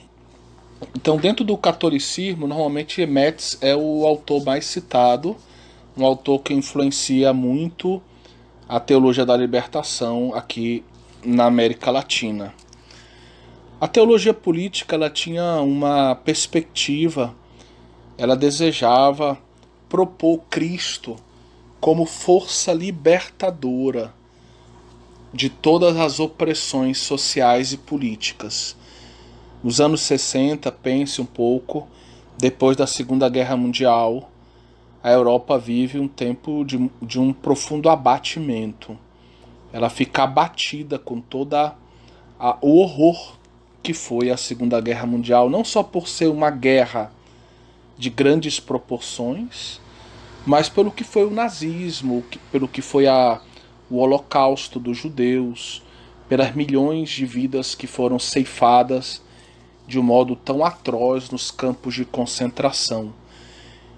Então, dentro do catolicismo, normalmente Metz é o autor mais citado, um autor que influencia muito a teologia da libertação aqui na América Latina. A teologia política ela tinha uma perspectiva, ela desejava propor Cristo como força libertadora de todas as opressões sociais e políticas. Nos anos 60, pense um pouco, depois da Segunda Guerra Mundial, a Europa vive um tempo de, de um profundo abatimento ela fica abatida com toda a, o horror que foi a Segunda Guerra Mundial, não só por ser uma guerra de grandes proporções, mas pelo que foi o nazismo, pelo que foi a, o holocausto dos judeus, pelas milhões de vidas que foram ceifadas de um modo tão atroz nos campos de concentração.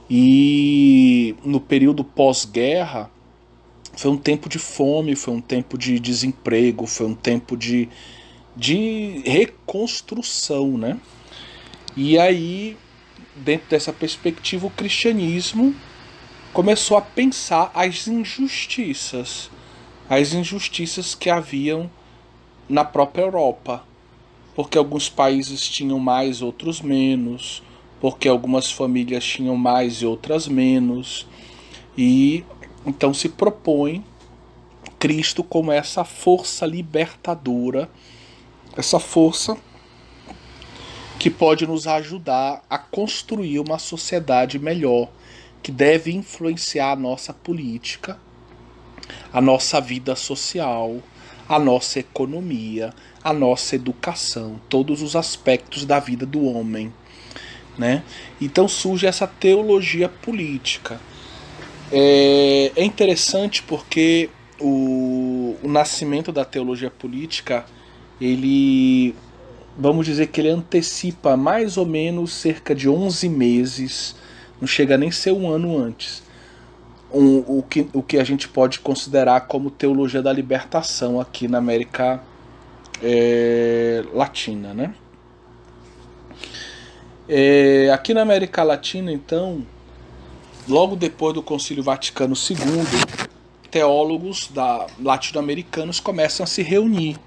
E no período pós-guerra, foi um tempo de fome, foi um tempo de desemprego, foi um tempo de, de reconstrução, né? E aí, dentro dessa perspectiva, o cristianismo começou a pensar as injustiças, as injustiças que haviam na própria Europa, porque alguns países tinham mais, outros menos, porque algumas famílias tinham mais e outras menos, e então se propõe Cristo como essa força libertadora, essa força que pode nos ajudar a construir uma sociedade melhor, que deve influenciar a nossa política, a nossa vida social, a nossa economia, a nossa educação, todos os aspectos da vida do homem. Né? Então surge essa teologia política, é, é interessante porque o, o nascimento da teologia política, ele, vamos dizer que ele antecipa mais ou menos cerca de 11 meses, não chega nem ser um ano antes, um, o, que, o que a gente pode considerar como teologia da libertação aqui na América é, Latina, né? É, aqui na América Latina, então, logo depois do Concílio Vaticano II, teólogos latino-americanos começam a se reunir.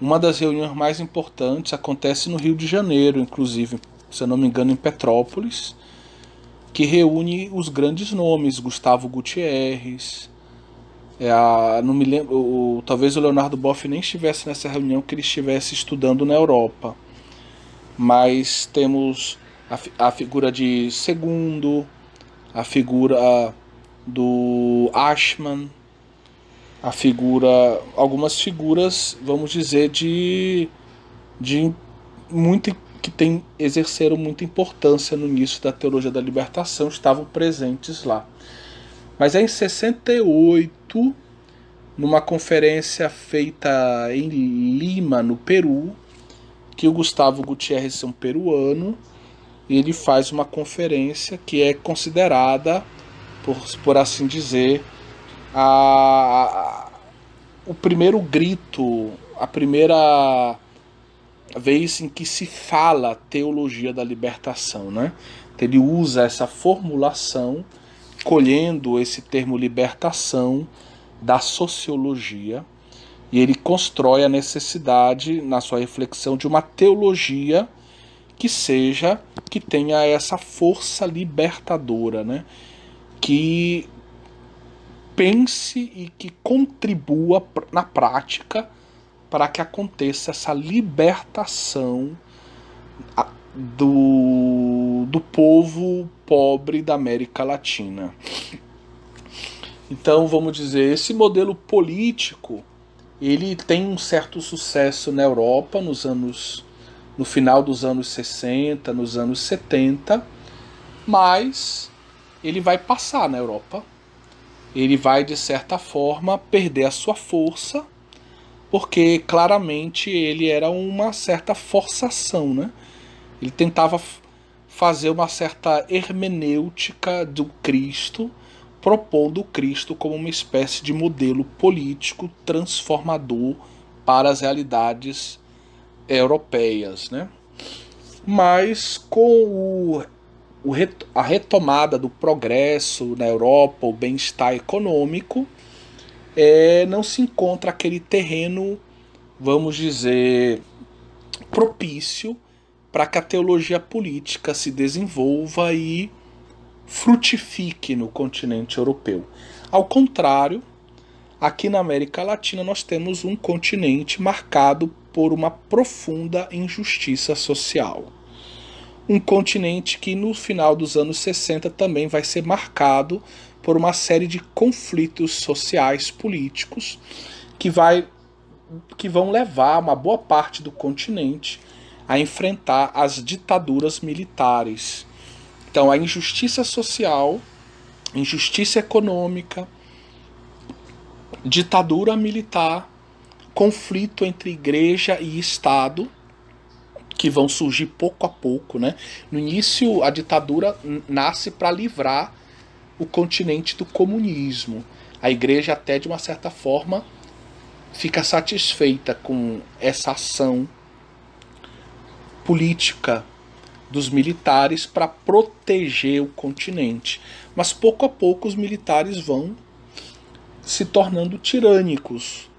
Uma das reuniões mais importantes acontece no Rio de Janeiro, inclusive, se eu não me engano, em Petrópolis, que reúne os grandes nomes, Gustavo Gutierrez, é a, não me lembro, o, talvez o Leonardo Boff nem estivesse nessa reunião que ele estivesse estudando na Europa. Mas temos a, a figura de Segundo, a figura do Ashman, a figura, algumas figuras, vamos dizer, de, de muito que tem, exerceram muita importância no início da teologia da libertação, estavam presentes lá. Mas é em 68, numa conferência feita em Lima, no Peru, que o Gustavo Gutierrez, é um peruano, e ele faz uma conferência que é considerada, por, por assim dizer, a, a, o primeiro grito, a primeira vez em que se fala teologia da libertação, né? Então, ele usa essa formulação, colhendo esse termo libertação da sociologia, e ele constrói a necessidade, na sua reflexão, de uma teologia que seja que tenha essa força libertadora, né? Que pense e que contribua na prática para que aconteça essa libertação do, do povo pobre da América Latina. Então, vamos dizer, esse modelo político ele tem um certo sucesso na Europa nos anos no final dos anos 60, nos anos 70, mas ele vai passar na Europa. Ele vai, de certa forma, perder a sua força, porque claramente ele era uma certa forçação, né? Ele tentava fazer uma certa hermenêutica do Cristo, propondo o Cristo como uma espécie de modelo político transformador para as realidades europeias, né? Mas com o, o, a retomada do progresso na Europa, o bem-estar econômico, é, não se encontra aquele terreno, vamos dizer, propício para que a teologia política se desenvolva e frutifique no continente europeu. Ao contrário, aqui na América Latina nós temos um continente marcado por uma profunda injustiça social. Um continente que no final dos anos 60 também vai ser marcado por uma série de conflitos sociais, políticos, que, vai, que vão levar uma boa parte do continente a enfrentar as ditaduras militares. Então, a injustiça social, injustiça econômica, ditadura militar conflito entre igreja e Estado que vão surgir pouco a pouco, né? No início a ditadura nasce para livrar o continente do comunismo. A igreja até de uma certa forma fica satisfeita com essa ação política dos militares para proteger o continente. Mas pouco a pouco os militares vão se tornando tirânicos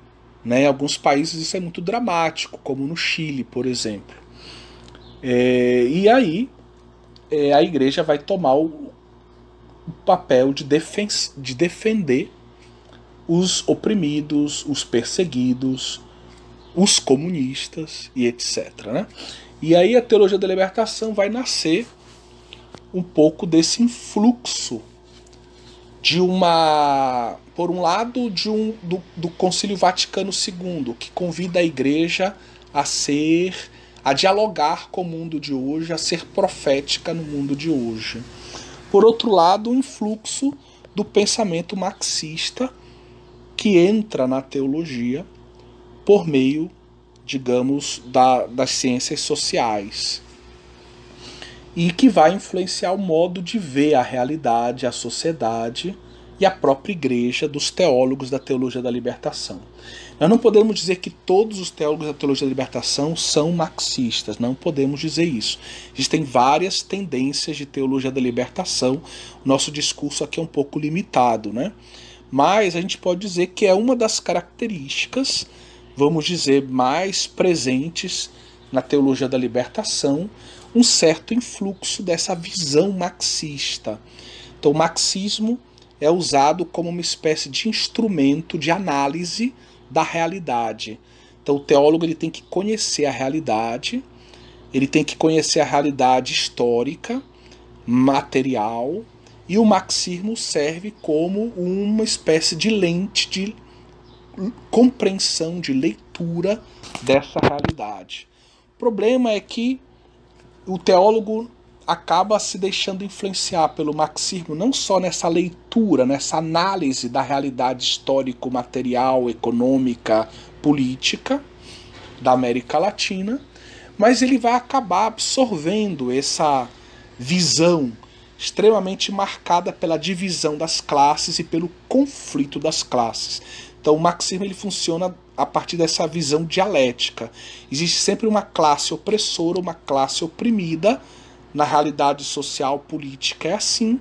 né? Em alguns países isso é muito dramático, como no Chile, por exemplo. É, e aí é, a igreja vai tomar o, o papel de, defen de defender os oprimidos, os perseguidos, os comunistas e etc. Né? E aí a teologia da libertação vai nascer um pouco desse influxo de uma por um lado, de um, do, do Concílio Vaticano II, que convida a igreja a ser, a dialogar com o mundo de hoje, a ser profética no mundo de hoje. Por outro lado, o influxo do pensamento marxista que entra na teologia por meio, digamos, da, das ciências sociais e que vai influenciar o modo de ver a realidade, a sociedade e a própria igreja dos teólogos da teologia da libertação. Nós não podemos dizer que todos os teólogos da teologia da libertação são marxistas, não podemos dizer isso. Existem várias tendências de teologia da libertação, nosso discurso aqui é um pouco limitado, né? Mas a gente pode dizer que é uma das características, vamos dizer, mais presentes na teologia da libertação, um certo influxo dessa visão marxista. Então, o marxismo é usado como uma espécie de instrumento de análise da realidade. Então o teólogo ele tem que conhecer a realidade, ele tem que conhecer a realidade histórica, material, e o marxismo serve como uma espécie de lente de compreensão, de leitura dessa realidade. O problema é que o teólogo acaba se deixando influenciar pelo marxismo não só nessa leitura, nessa análise da realidade histórico-material, econômica, política da América Latina, mas ele vai acabar absorvendo essa visão extremamente marcada pela divisão das classes e pelo conflito das classes. Então, o marxismo ele funciona a partir dessa visão dialética. Existe sempre uma classe opressora, uma classe oprimida, na realidade social política. É assim.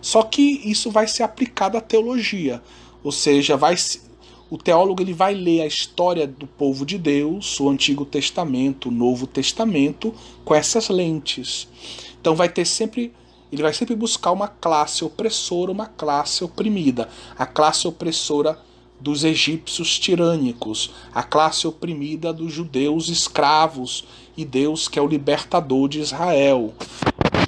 Só que isso vai ser aplicado à teologia, ou seja, vai o teólogo ele vai ler a história do povo de Deus, o Antigo Testamento, o Novo Testamento, com essas lentes. Então vai ter sempre ele vai sempre buscar uma classe opressora, uma classe oprimida, a classe opressora dos egípcios tirânicos, a classe oprimida dos judeus escravos e Deus que é o libertador de Israel.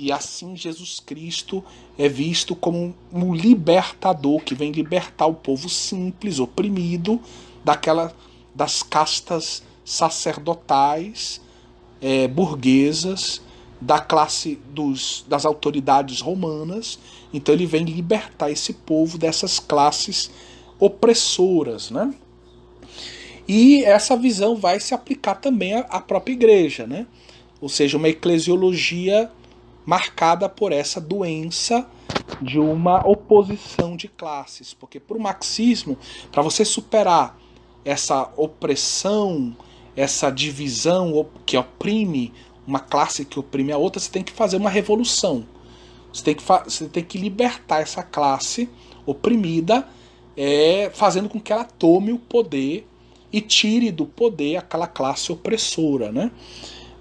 E assim Jesus Cristo é visto como um libertador que vem libertar o povo simples, oprimido, daquela das castas sacerdotais, é, burguesas, da classe dos, das autoridades romanas. Então ele vem libertar esse povo dessas classes opressoras, né? E essa visão vai se aplicar também à própria igreja, né? Ou seja, uma eclesiologia marcada por essa doença de uma oposição de classes, porque para o marxismo, para você superar essa opressão, essa divisão que oprime uma classe que oprime a outra, você tem que fazer uma revolução. Você tem que, você tem que libertar essa classe oprimida, é, fazendo com que ela tome o poder e tire do poder aquela classe opressora, né?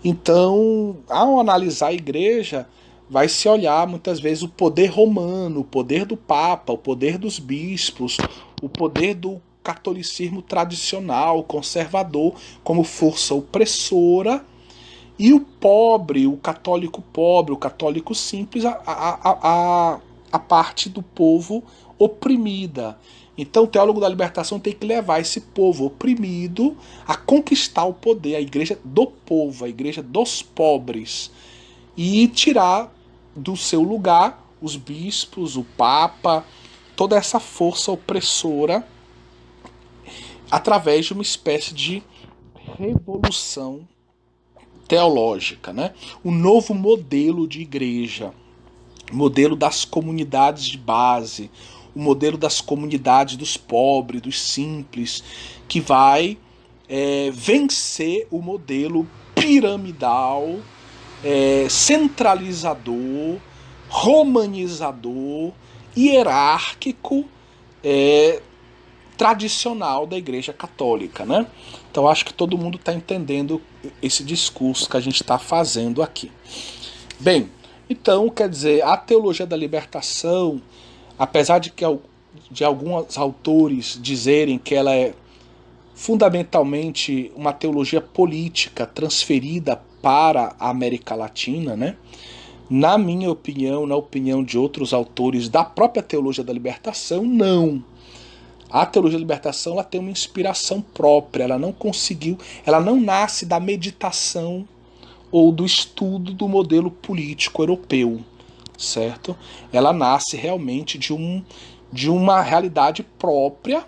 Então, ao analisar a igreja, vai se olhar muitas vezes o poder romano, o poder do papa, o poder dos bispos, o poder do catolicismo tradicional, conservador, como força opressora, e o pobre, o católico pobre, o católico simples, a, a, a, a a parte do povo oprimida. Então, o teólogo da libertação tem que levar esse povo oprimido a conquistar o poder, a igreja do povo, a igreja dos pobres, e tirar do seu lugar os bispos, o papa, toda essa força opressora através de uma espécie de revolução teológica, né? Um novo modelo de igreja o modelo das comunidades de base, o modelo das comunidades dos pobres, dos simples, que vai é, vencer o modelo piramidal, é, centralizador, romanizador, hierárquico, é, tradicional da Igreja Católica, né? Então acho que todo mundo está entendendo esse discurso que a gente está fazendo aqui. Bem, então, quer dizer, a teologia da libertação, apesar de que de alguns autores dizerem que ela é fundamentalmente uma teologia política transferida para a América Latina, né? Na minha opinião, na opinião de outros autores da própria teologia da libertação, não. A teologia da libertação ela tem uma inspiração própria, ela não conseguiu, ela não nasce da meditação ou do estudo do modelo político europeu, certo? Ela nasce realmente de, um, de uma realidade própria,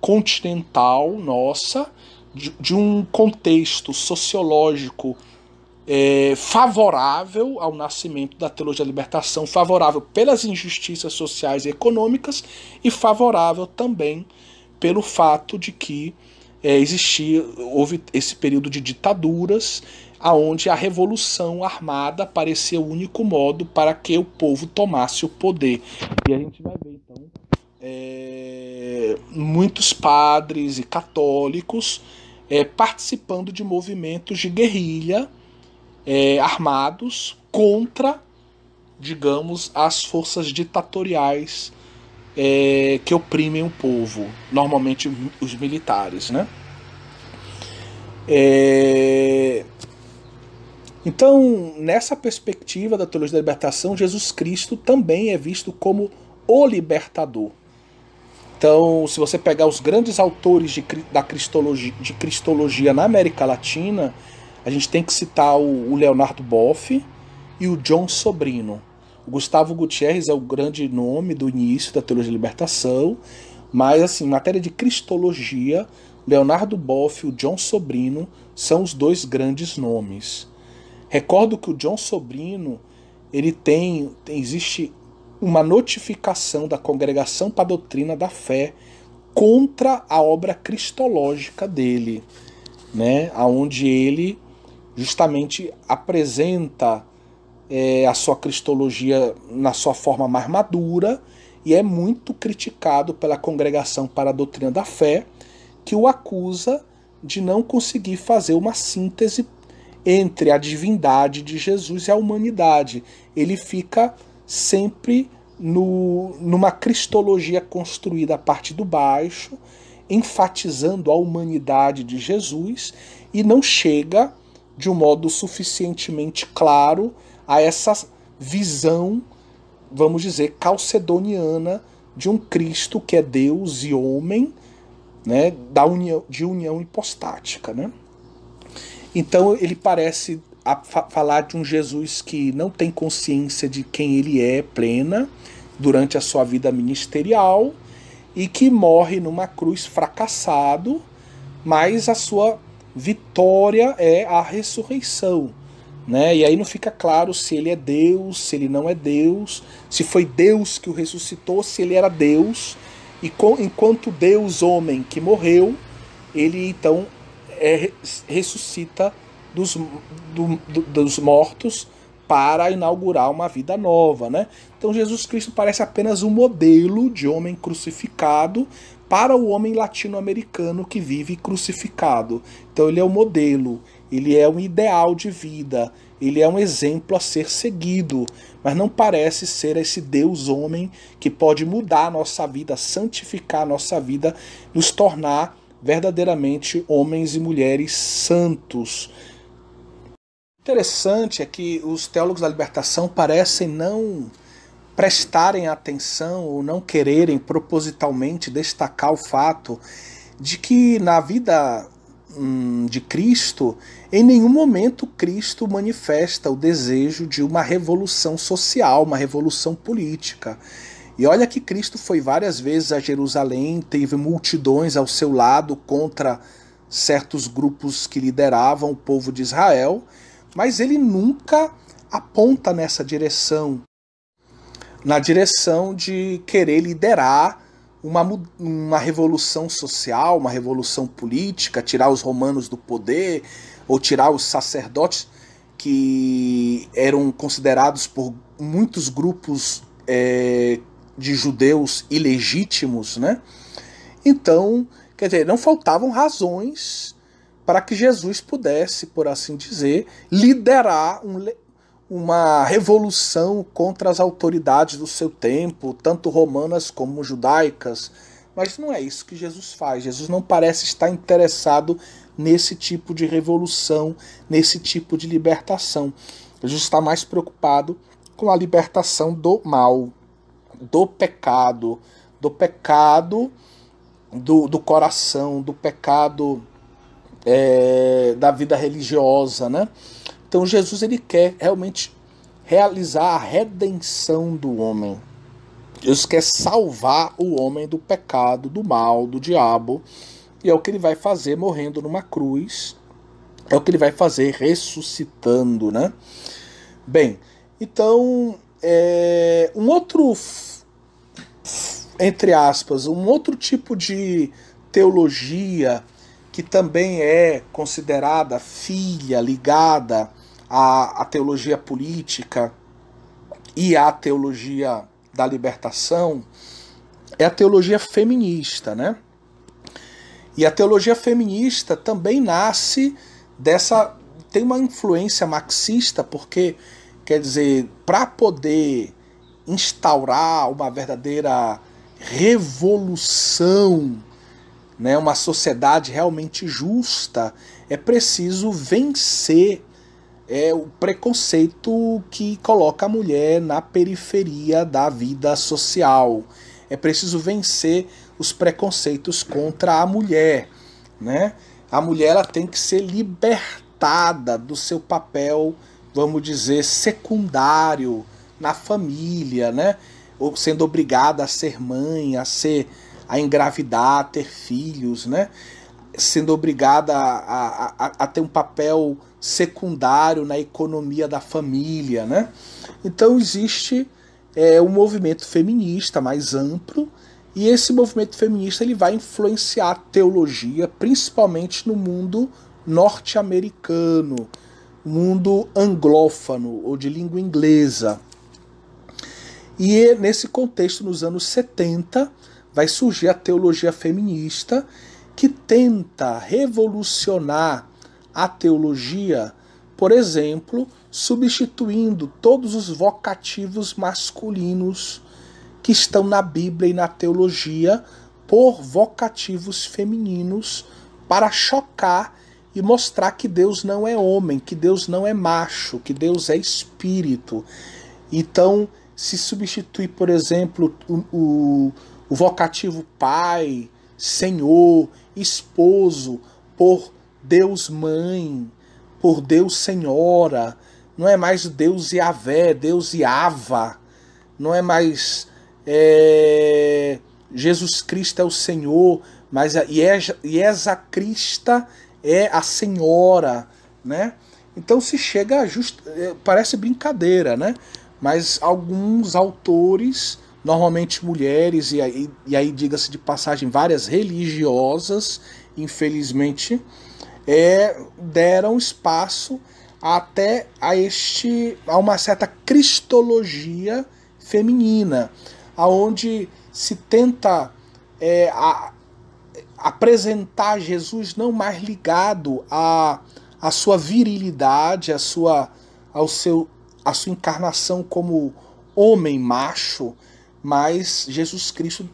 continental nossa, de, de um contexto sociológico é, favorável ao nascimento da teologia da libertação, favorável pelas injustiças sociais e econômicas e favorável também pelo fato de que é, existia, houve esse período de ditaduras aonde a revolução armada parecia o único modo para que o povo tomasse o poder. E a gente vai ver então é, muitos padres e católicos é, participando de movimentos de guerrilha é, armados contra, digamos, as forças ditatoriais é, que oprimem o povo, normalmente os militares, né? É, então, nessa perspectiva da teologia da libertação, Jesus Cristo também é visto como o libertador. Então, se você pegar os grandes autores de, da cristologia, de cristologia na América Latina, a gente tem que citar o, o Leonardo Boff e o John Sobrino. O Gustavo Gutierrez é o grande nome do início da teologia da libertação, mas assim, em matéria de cristologia, Leonardo Boff e o John Sobrino são os dois grandes nomes. Recordo que o John Sobrino, ele tem, existe uma notificação da Congregação para a Doutrina da Fé contra a obra cristológica dele, né? Aonde ele justamente apresenta é, a sua cristologia na sua forma mais madura e é muito criticado pela Congregação para a Doutrina da Fé, que o acusa de não conseguir fazer uma síntese entre a divindade de Jesus e a humanidade. Ele fica sempre no, numa cristologia construída a partir do baixo, enfatizando a humanidade de Jesus e não chega de um modo suficientemente claro a essa visão, vamos dizer, calcedoniana de um Cristo que é Deus e homem, né, da união, de união hipostática, né? Então ele parece fa falar de um Jesus que não tem consciência de quem ele é plena durante a sua vida ministerial e que morre numa cruz fracassado, mas a sua vitória é a ressurreição. Né? E aí não fica claro se ele é Deus, se ele não é Deus, se foi Deus que o ressuscitou, se ele era Deus. E com, enquanto Deus, homem que morreu, ele então é, ressuscita dos, do, dos mortos para inaugurar uma vida nova, né? Então Jesus Cristo parece apenas um modelo de homem crucificado para o homem latino-americano que vive crucificado. Então ele é o um modelo, ele é um ideal de vida, ele é um exemplo a ser seguido, mas não parece ser esse Deus homem que pode mudar a nossa vida, santificar a nossa vida, nos tornar verdadeiramente homens e mulheres santos. Interessante é que os teólogos da libertação parecem não prestarem atenção ou não quererem propositalmente destacar o fato de que na vida hum, de Cristo, em nenhum momento Cristo manifesta o desejo de uma revolução social, uma revolução política. E olha que Cristo foi várias vezes a Jerusalém, teve multidões ao seu lado contra certos grupos que lideravam o povo de Israel, mas ele nunca aponta nessa direção na direção de querer liderar uma, uma revolução social, uma revolução política, tirar os romanos do poder ou tirar os sacerdotes que eram considerados por muitos grupos é, de judeus ilegítimos, né? Então, quer dizer, não faltavam razões para que Jesus pudesse, por assim dizer, liderar um, uma revolução contra as autoridades do seu tempo, tanto romanas como judaicas. Mas não é isso que Jesus faz. Jesus não parece estar interessado nesse tipo de revolução, nesse tipo de libertação. Jesus está mais preocupado com a libertação do mal do pecado, do pecado do, do coração, do pecado é, da vida religiosa, né? Então Jesus ele quer realmente realizar a redenção do homem. Deus quer salvar o homem do pecado, do mal, do diabo, e é o que ele vai fazer morrendo numa cruz, é o que ele vai fazer ressuscitando, né? Bem, então é, um outro entre aspas, um outro tipo de teologia que também é considerada filha, ligada à, à teologia política e à teologia da libertação, é a teologia feminista, né? E a teologia feminista também nasce dessa. tem uma influência marxista, porque, quer dizer, para poder instaurar uma verdadeira revolução, né, uma sociedade realmente justa, é preciso vencer é, o preconceito que coloca a mulher na periferia da vida social. É preciso vencer os preconceitos contra a mulher, né? A mulher ela tem que ser libertada do seu papel, vamos dizer, secundário na família, né? ou sendo obrigada a ser mãe, a ser a engravidar, a ter filhos, né? Sendo obrigada a, a, a ter um papel secundário na economia da família, né? Então existe é, um movimento feminista mais amplo e esse movimento feminista ele vai influenciar a teologia, principalmente no mundo norte-americano, mundo anglófano ou de língua inglesa. E é nesse contexto, nos anos 70, vai surgir a teologia feminista que tenta revolucionar a teologia, por exemplo, substituindo todos os vocativos masculinos que estão na Bíblia e na teologia por vocativos femininos para chocar e mostrar que Deus não é homem, que Deus não é macho, que Deus é espírito. Então, se substituir, por exemplo, o, o, o vocativo pai, senhor, esposo, por Deus mãe, por Deus senhora, não é mais Deus e Avé, Deus e Yava, não é mais é, Jesus Cristo é o Senhor, mas a Iesa é, é Crista é a senhora, né? Então se chega a just... É, parece brincadeira, né? mas alguns autores, normalmente mulheres, e aí, e aí diga-se de passagem, várias religiosas, infelizmente, é, deram espaço até a este a uma certa cristologia feminina, aonde se tenta é, a, apresentar Jesus não mais ligado à, à sua virilidade, à sua, ao seu a sua encarnação como homem macho, mas Jesus Cristo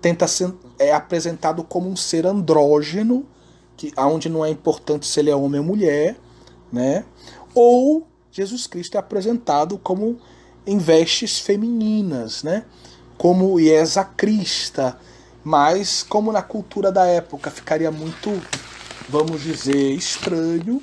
tenta ser é apresentado como um ser andrógeno, que aonde não é importante se ele é homem ou mulher, né? Ou Jesus Cristo é apresentado como em vestes femininas, né? Como Iesa Crista, mas como na cultura da época ficaria muito, vamos dizer, estranho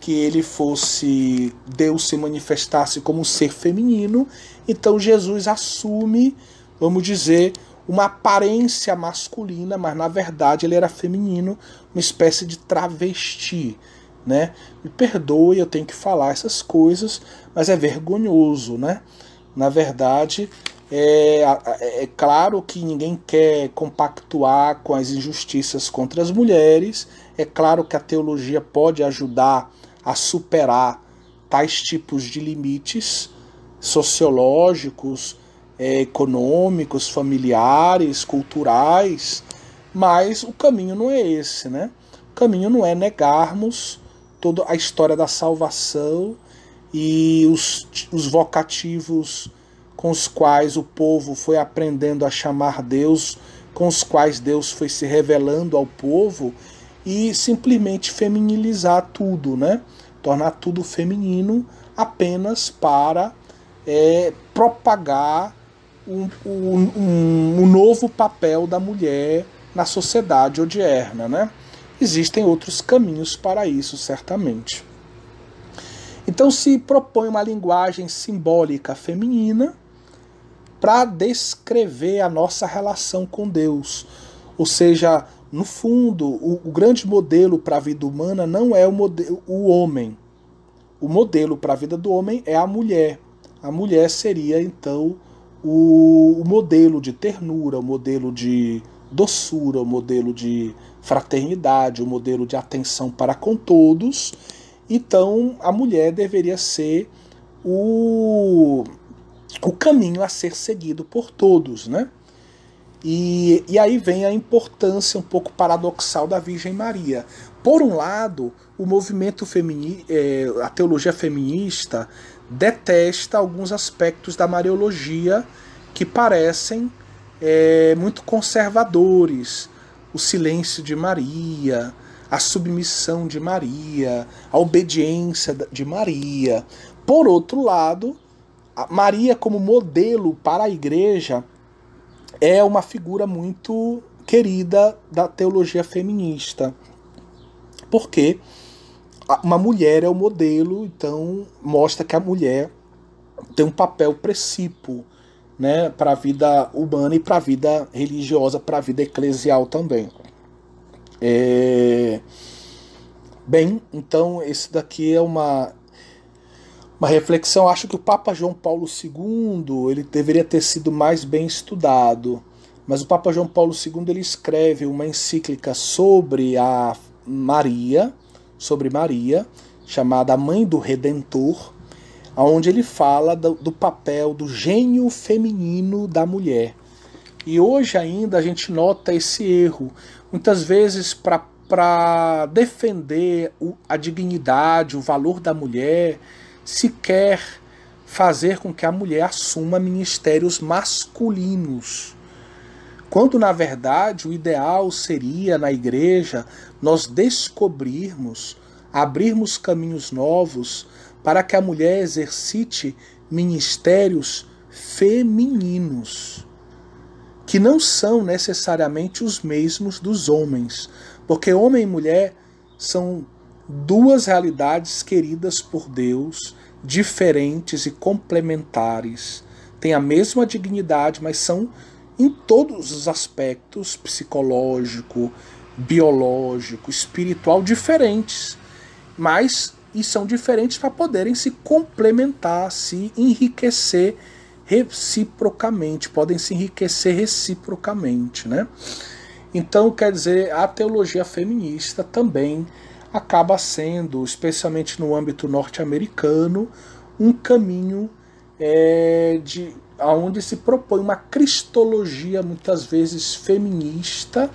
que ele fosse Deus se manifestasse como um ser feminino, então Jesus assume, vamos dizer, uma aparência masculina, mas na verdade ele era feminino, uma espécie de travesti, né? Me perdoe, eu tenho que falar essas coisas, mas é vergonhoso, né? Na verdade, é, é, claro que ninguém quer compactuar com as injustiças contra as mulheres, é claro que a teologia pode ajudar a superar tais tipos de limites sociológicos, é, econômicos, familiares, culturais, mas o caminho não é esse, né? O caminho não é negarmos toda a história da salvação e os, os vocativos com os quais o povo foi aprendendo a chamar Deus, com os quais Deus foi se revelando ao povo e simplesmente feminilizar tudo, né? tornar tudo feminino apenas para é, propagar um, um, um, novo papel da mulher na sociedade odierna. Né? Existem outros caminhos para isso, certamente. Então se propõe uma linguagem simbólica feminina para descrever a nossa relação com Deus, ou seja, no fundo, o, o grande modelo para a vida humana não é o, o homem. O modelo para a vida do homem é a mulher. A mulher seria, então, o, o modelo de ternura, o modelo de doçura, o modelo de fraternidade, o modelo de atenção para com todos. Então, a mulher deveria ser o, o caminho a ser seguido por todos, né? E, e aí vem a importância um pouco paradoxal da Virgem Maria. Por um lado, o movimento feminista, é, a teologia feminista, detesta alguns aspectos da Mariologia que parecem é, muito conservadores. O silêncio de Maria, a submissão de Maria, a obediência de Maria. Por outro lado, Maria, como modelo para a igreja, é uma figura muito querida da teologia feminista. Porque uma mulher é o modelo, então mostra que a mulher tem um papel precípio né, para a vida humana e para a vida religiosa, para a vida eclesial também. É... Bem, então esse daqui é uma uma reflexão. Acho que o Papa João Paulo II ele deveria ter sido mais bem estudado, mas o Papa João Paulo II ele escreve uma encíclica sobre a Maria, sobre Maria, chamada Mãe do Redentor, onde ele fala do, do papel do gênio feminino da mulher. E hoje ainda a gente nota esse erro. Muitas vezes, para defender o, a dignidade, o valor da mulher, se quer fazer com que a mulher assuma ministérios masculinos. Quando, na verdade, o ideal seria, na igreja, nós descobrirmos, abrirmos caminhos novos para que a mulher exercite ministérios femininos, que não são necessariamente os mesmos dos homens, porque homem e mulher são duas realidades queridas por Deus diferentes e complementares, têm a mesma dignidade, mas são em todos os aspectos psicológico, biológico, espiritual diferentes, mas e são diferentes para poderem se complementar, se enriquecer reciprocamente, podem se enriquecer reciprocamente, né? Então, quer dizer, a teologia feminista também acaba sendo, especialmente no âmbito norte-americano, um caminho é, de aonde se propõe uma cristologia muitas vezes feminista,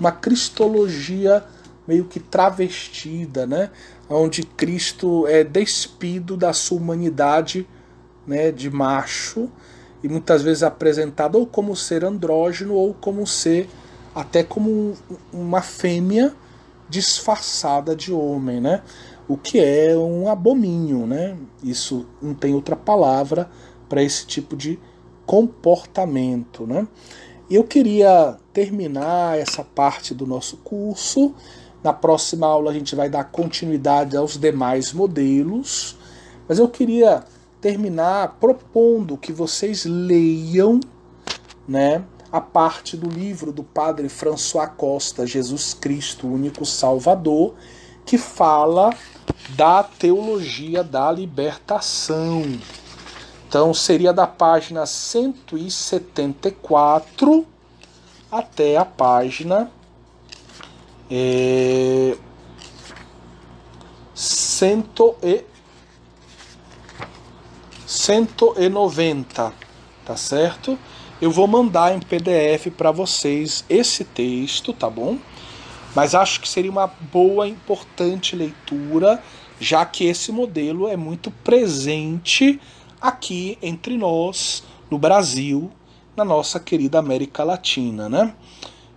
uma cristologia meio que travestida, né? Onde Cristo é despido da sua humanidade, né, de macho e muitas vezes apresentado ou como ser andrógeno ou como ser até como uma fêmea disfarçada de homem, né? O que é um abominho, né? Isso não tem outra palavra para esse tipo de comportamento, né? Eu queria terminar essa parte do nosso curso. Na próxima aula a gente vai dar continuidade aos demais modelos, mas eu queria terminar propondo que vocês leiam, né, a parte do livro do padre François Costa, Jesus Cristo, o único Salvador, que fala da teologia da libertação. Então seria da página 174 até a página é, 190, tá certo? eu vou mandar em PDF para vocês esse texto, tá bom? Mas acho que seria uma boa, importante leitura, já que esse modelo é muito presente aqui entre nós, no Brasil, na nossa querida América Latina, né?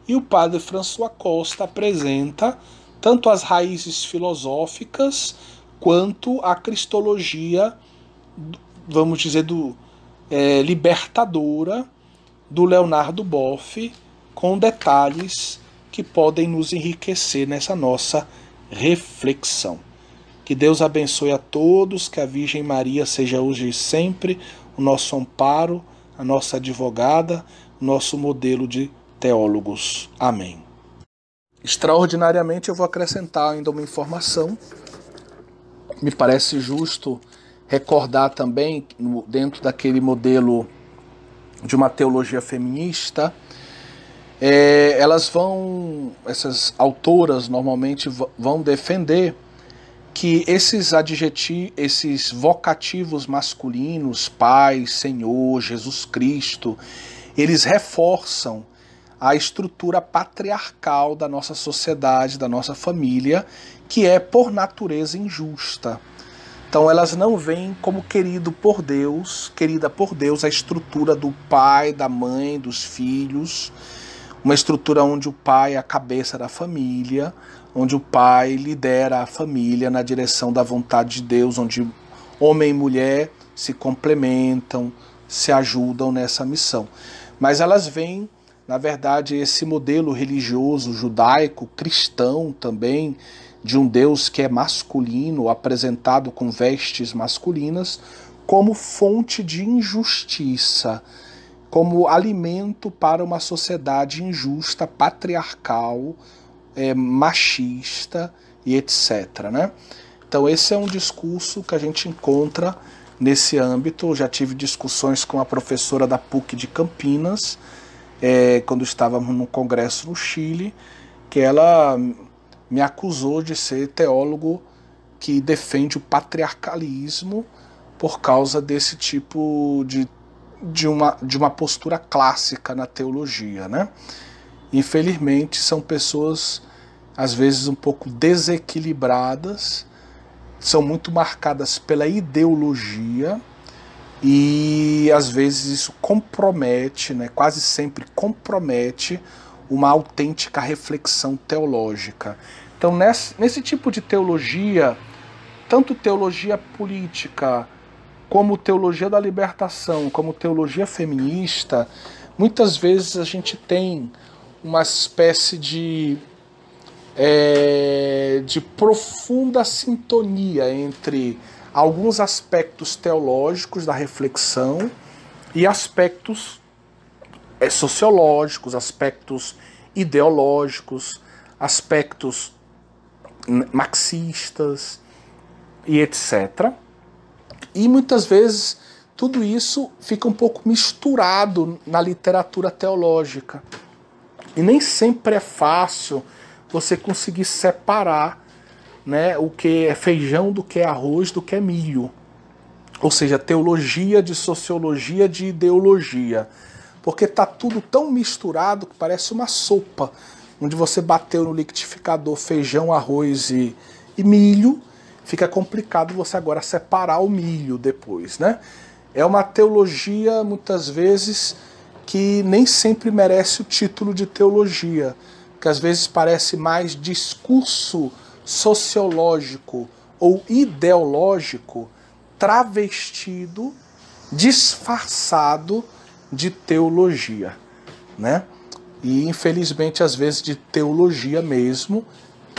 E o padre François Costa apresenta tanto as raízes filosóficas quanto a cristologia, vamos dizer, do, é, libertadora do Leonardo Boff, com detalhes que podem nos enriquecer nessa nossa reflexão. Que Deus abençoe a todos, que a Virgem Maria seja hoje e sempre o nosso amparo, a nossa advogada, nosso modelo de teólogos. Amém. Extraordinariamente, eu vou acrescentar ainda uma informação. Me parece justo recordar também, dentro daquele modelo de uma teologia feminista, é, elas vão, essas autoras normalmente vão defender que esses adjetivos, esses vocativos masculinos, Pai, Senhor, Jesus Cristo, eles reforçam a estrutura patriarcal da nossa sociedade, da nossa família, que é por natureza injusta. Então elas não vêm como querido por Deus, querida por Deus, a estrutura do pai, da mãe, dos filhos, uma estrutura onde o pai é a cabeça da família, onde o pai lidera a família na direção da vontade de Deus, onde homem e mulher se complementam, se ajudam nessa missão. Mas elas vêm, na verdade, esse modelo religioso judaico, cristão também, de um Deus que é masculino, apresentado com vestes masculinas, como fonte de injustiça, como alimento para uma sociedade injusta, patriarcal, é, machista e etc. Né? Então, esse é um discurso que a gente encontra nesse âmbito. Eu já tive discussões com a professora da PUC de Campinas, é, quando estávamos no congresso no Chile, que ela me acusou de ser teólogo que defende o patriarcalismo por causa desse tipo de, de, uma, de uma postura clássica na teologia. Né? Infelizmente, são pessoas às vezes um pouco desequilibradas, são muito marcadas pela ideologia e às vezes isso compromete, né, quase sempre compromete uma autêntica reflexão teológica. Então, nesse, nesse tipo de teologia, tanto teologia política, como teologia da libertação, como teologia feminista, muitas vezes a gente tem uma espécie de, é, de profunda sintonia entre alguns aspectos teológicos da reflexão e aspectos é sociológicos, aspectos ideológicos, aspectos marxistas e etc. E muitas vezes tudo isso fica um pouco misturado na literatura teológica. E nem sempre é fácil você conseguir separar né, o que é feijão do que é arroz do que é milho. Ou seja, teologia de sociologia de ideologia porque está tudo tão misturado que parece uma sopa, onde você bateu no liquidificador feijão, arroz e, e milho, fica complicado você agora separar o milho depois, né? É uma teologia muitas vezes que nem sempre merece o título de teologia, que às vezes parece mais discurso sociológico ou ideológico travestido, disfarçado de teologia, né? E infelizmente às vezes de teologia mesmo,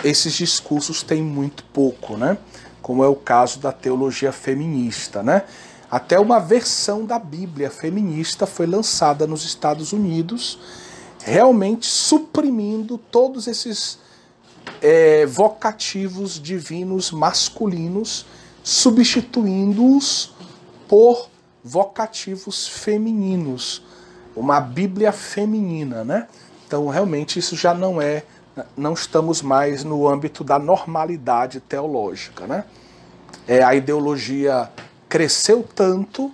esses discursos têm muito pouco, né? Como é o caso da teologia feminista, né? Até uma versão da Bíblia feminista foi lançada nos Estados Unidos, realmente suprimindo todos esses é, vocativos divinos masculinos, substituindo-os por vocativos femininos, uma Bíblia feminina, né? Então, realmente, isso já não é, não estamos mais no âmbito da normalidade teológica, né? É, a ideologia cresceu tanto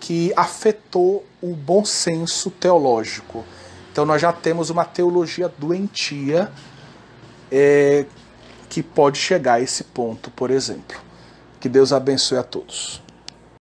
que afetou o bom senso teológico. Então, nós já temos uma teologia doentia é, que pode chegar a esse ponto, por exemplo. Que Deus abençoe a todos.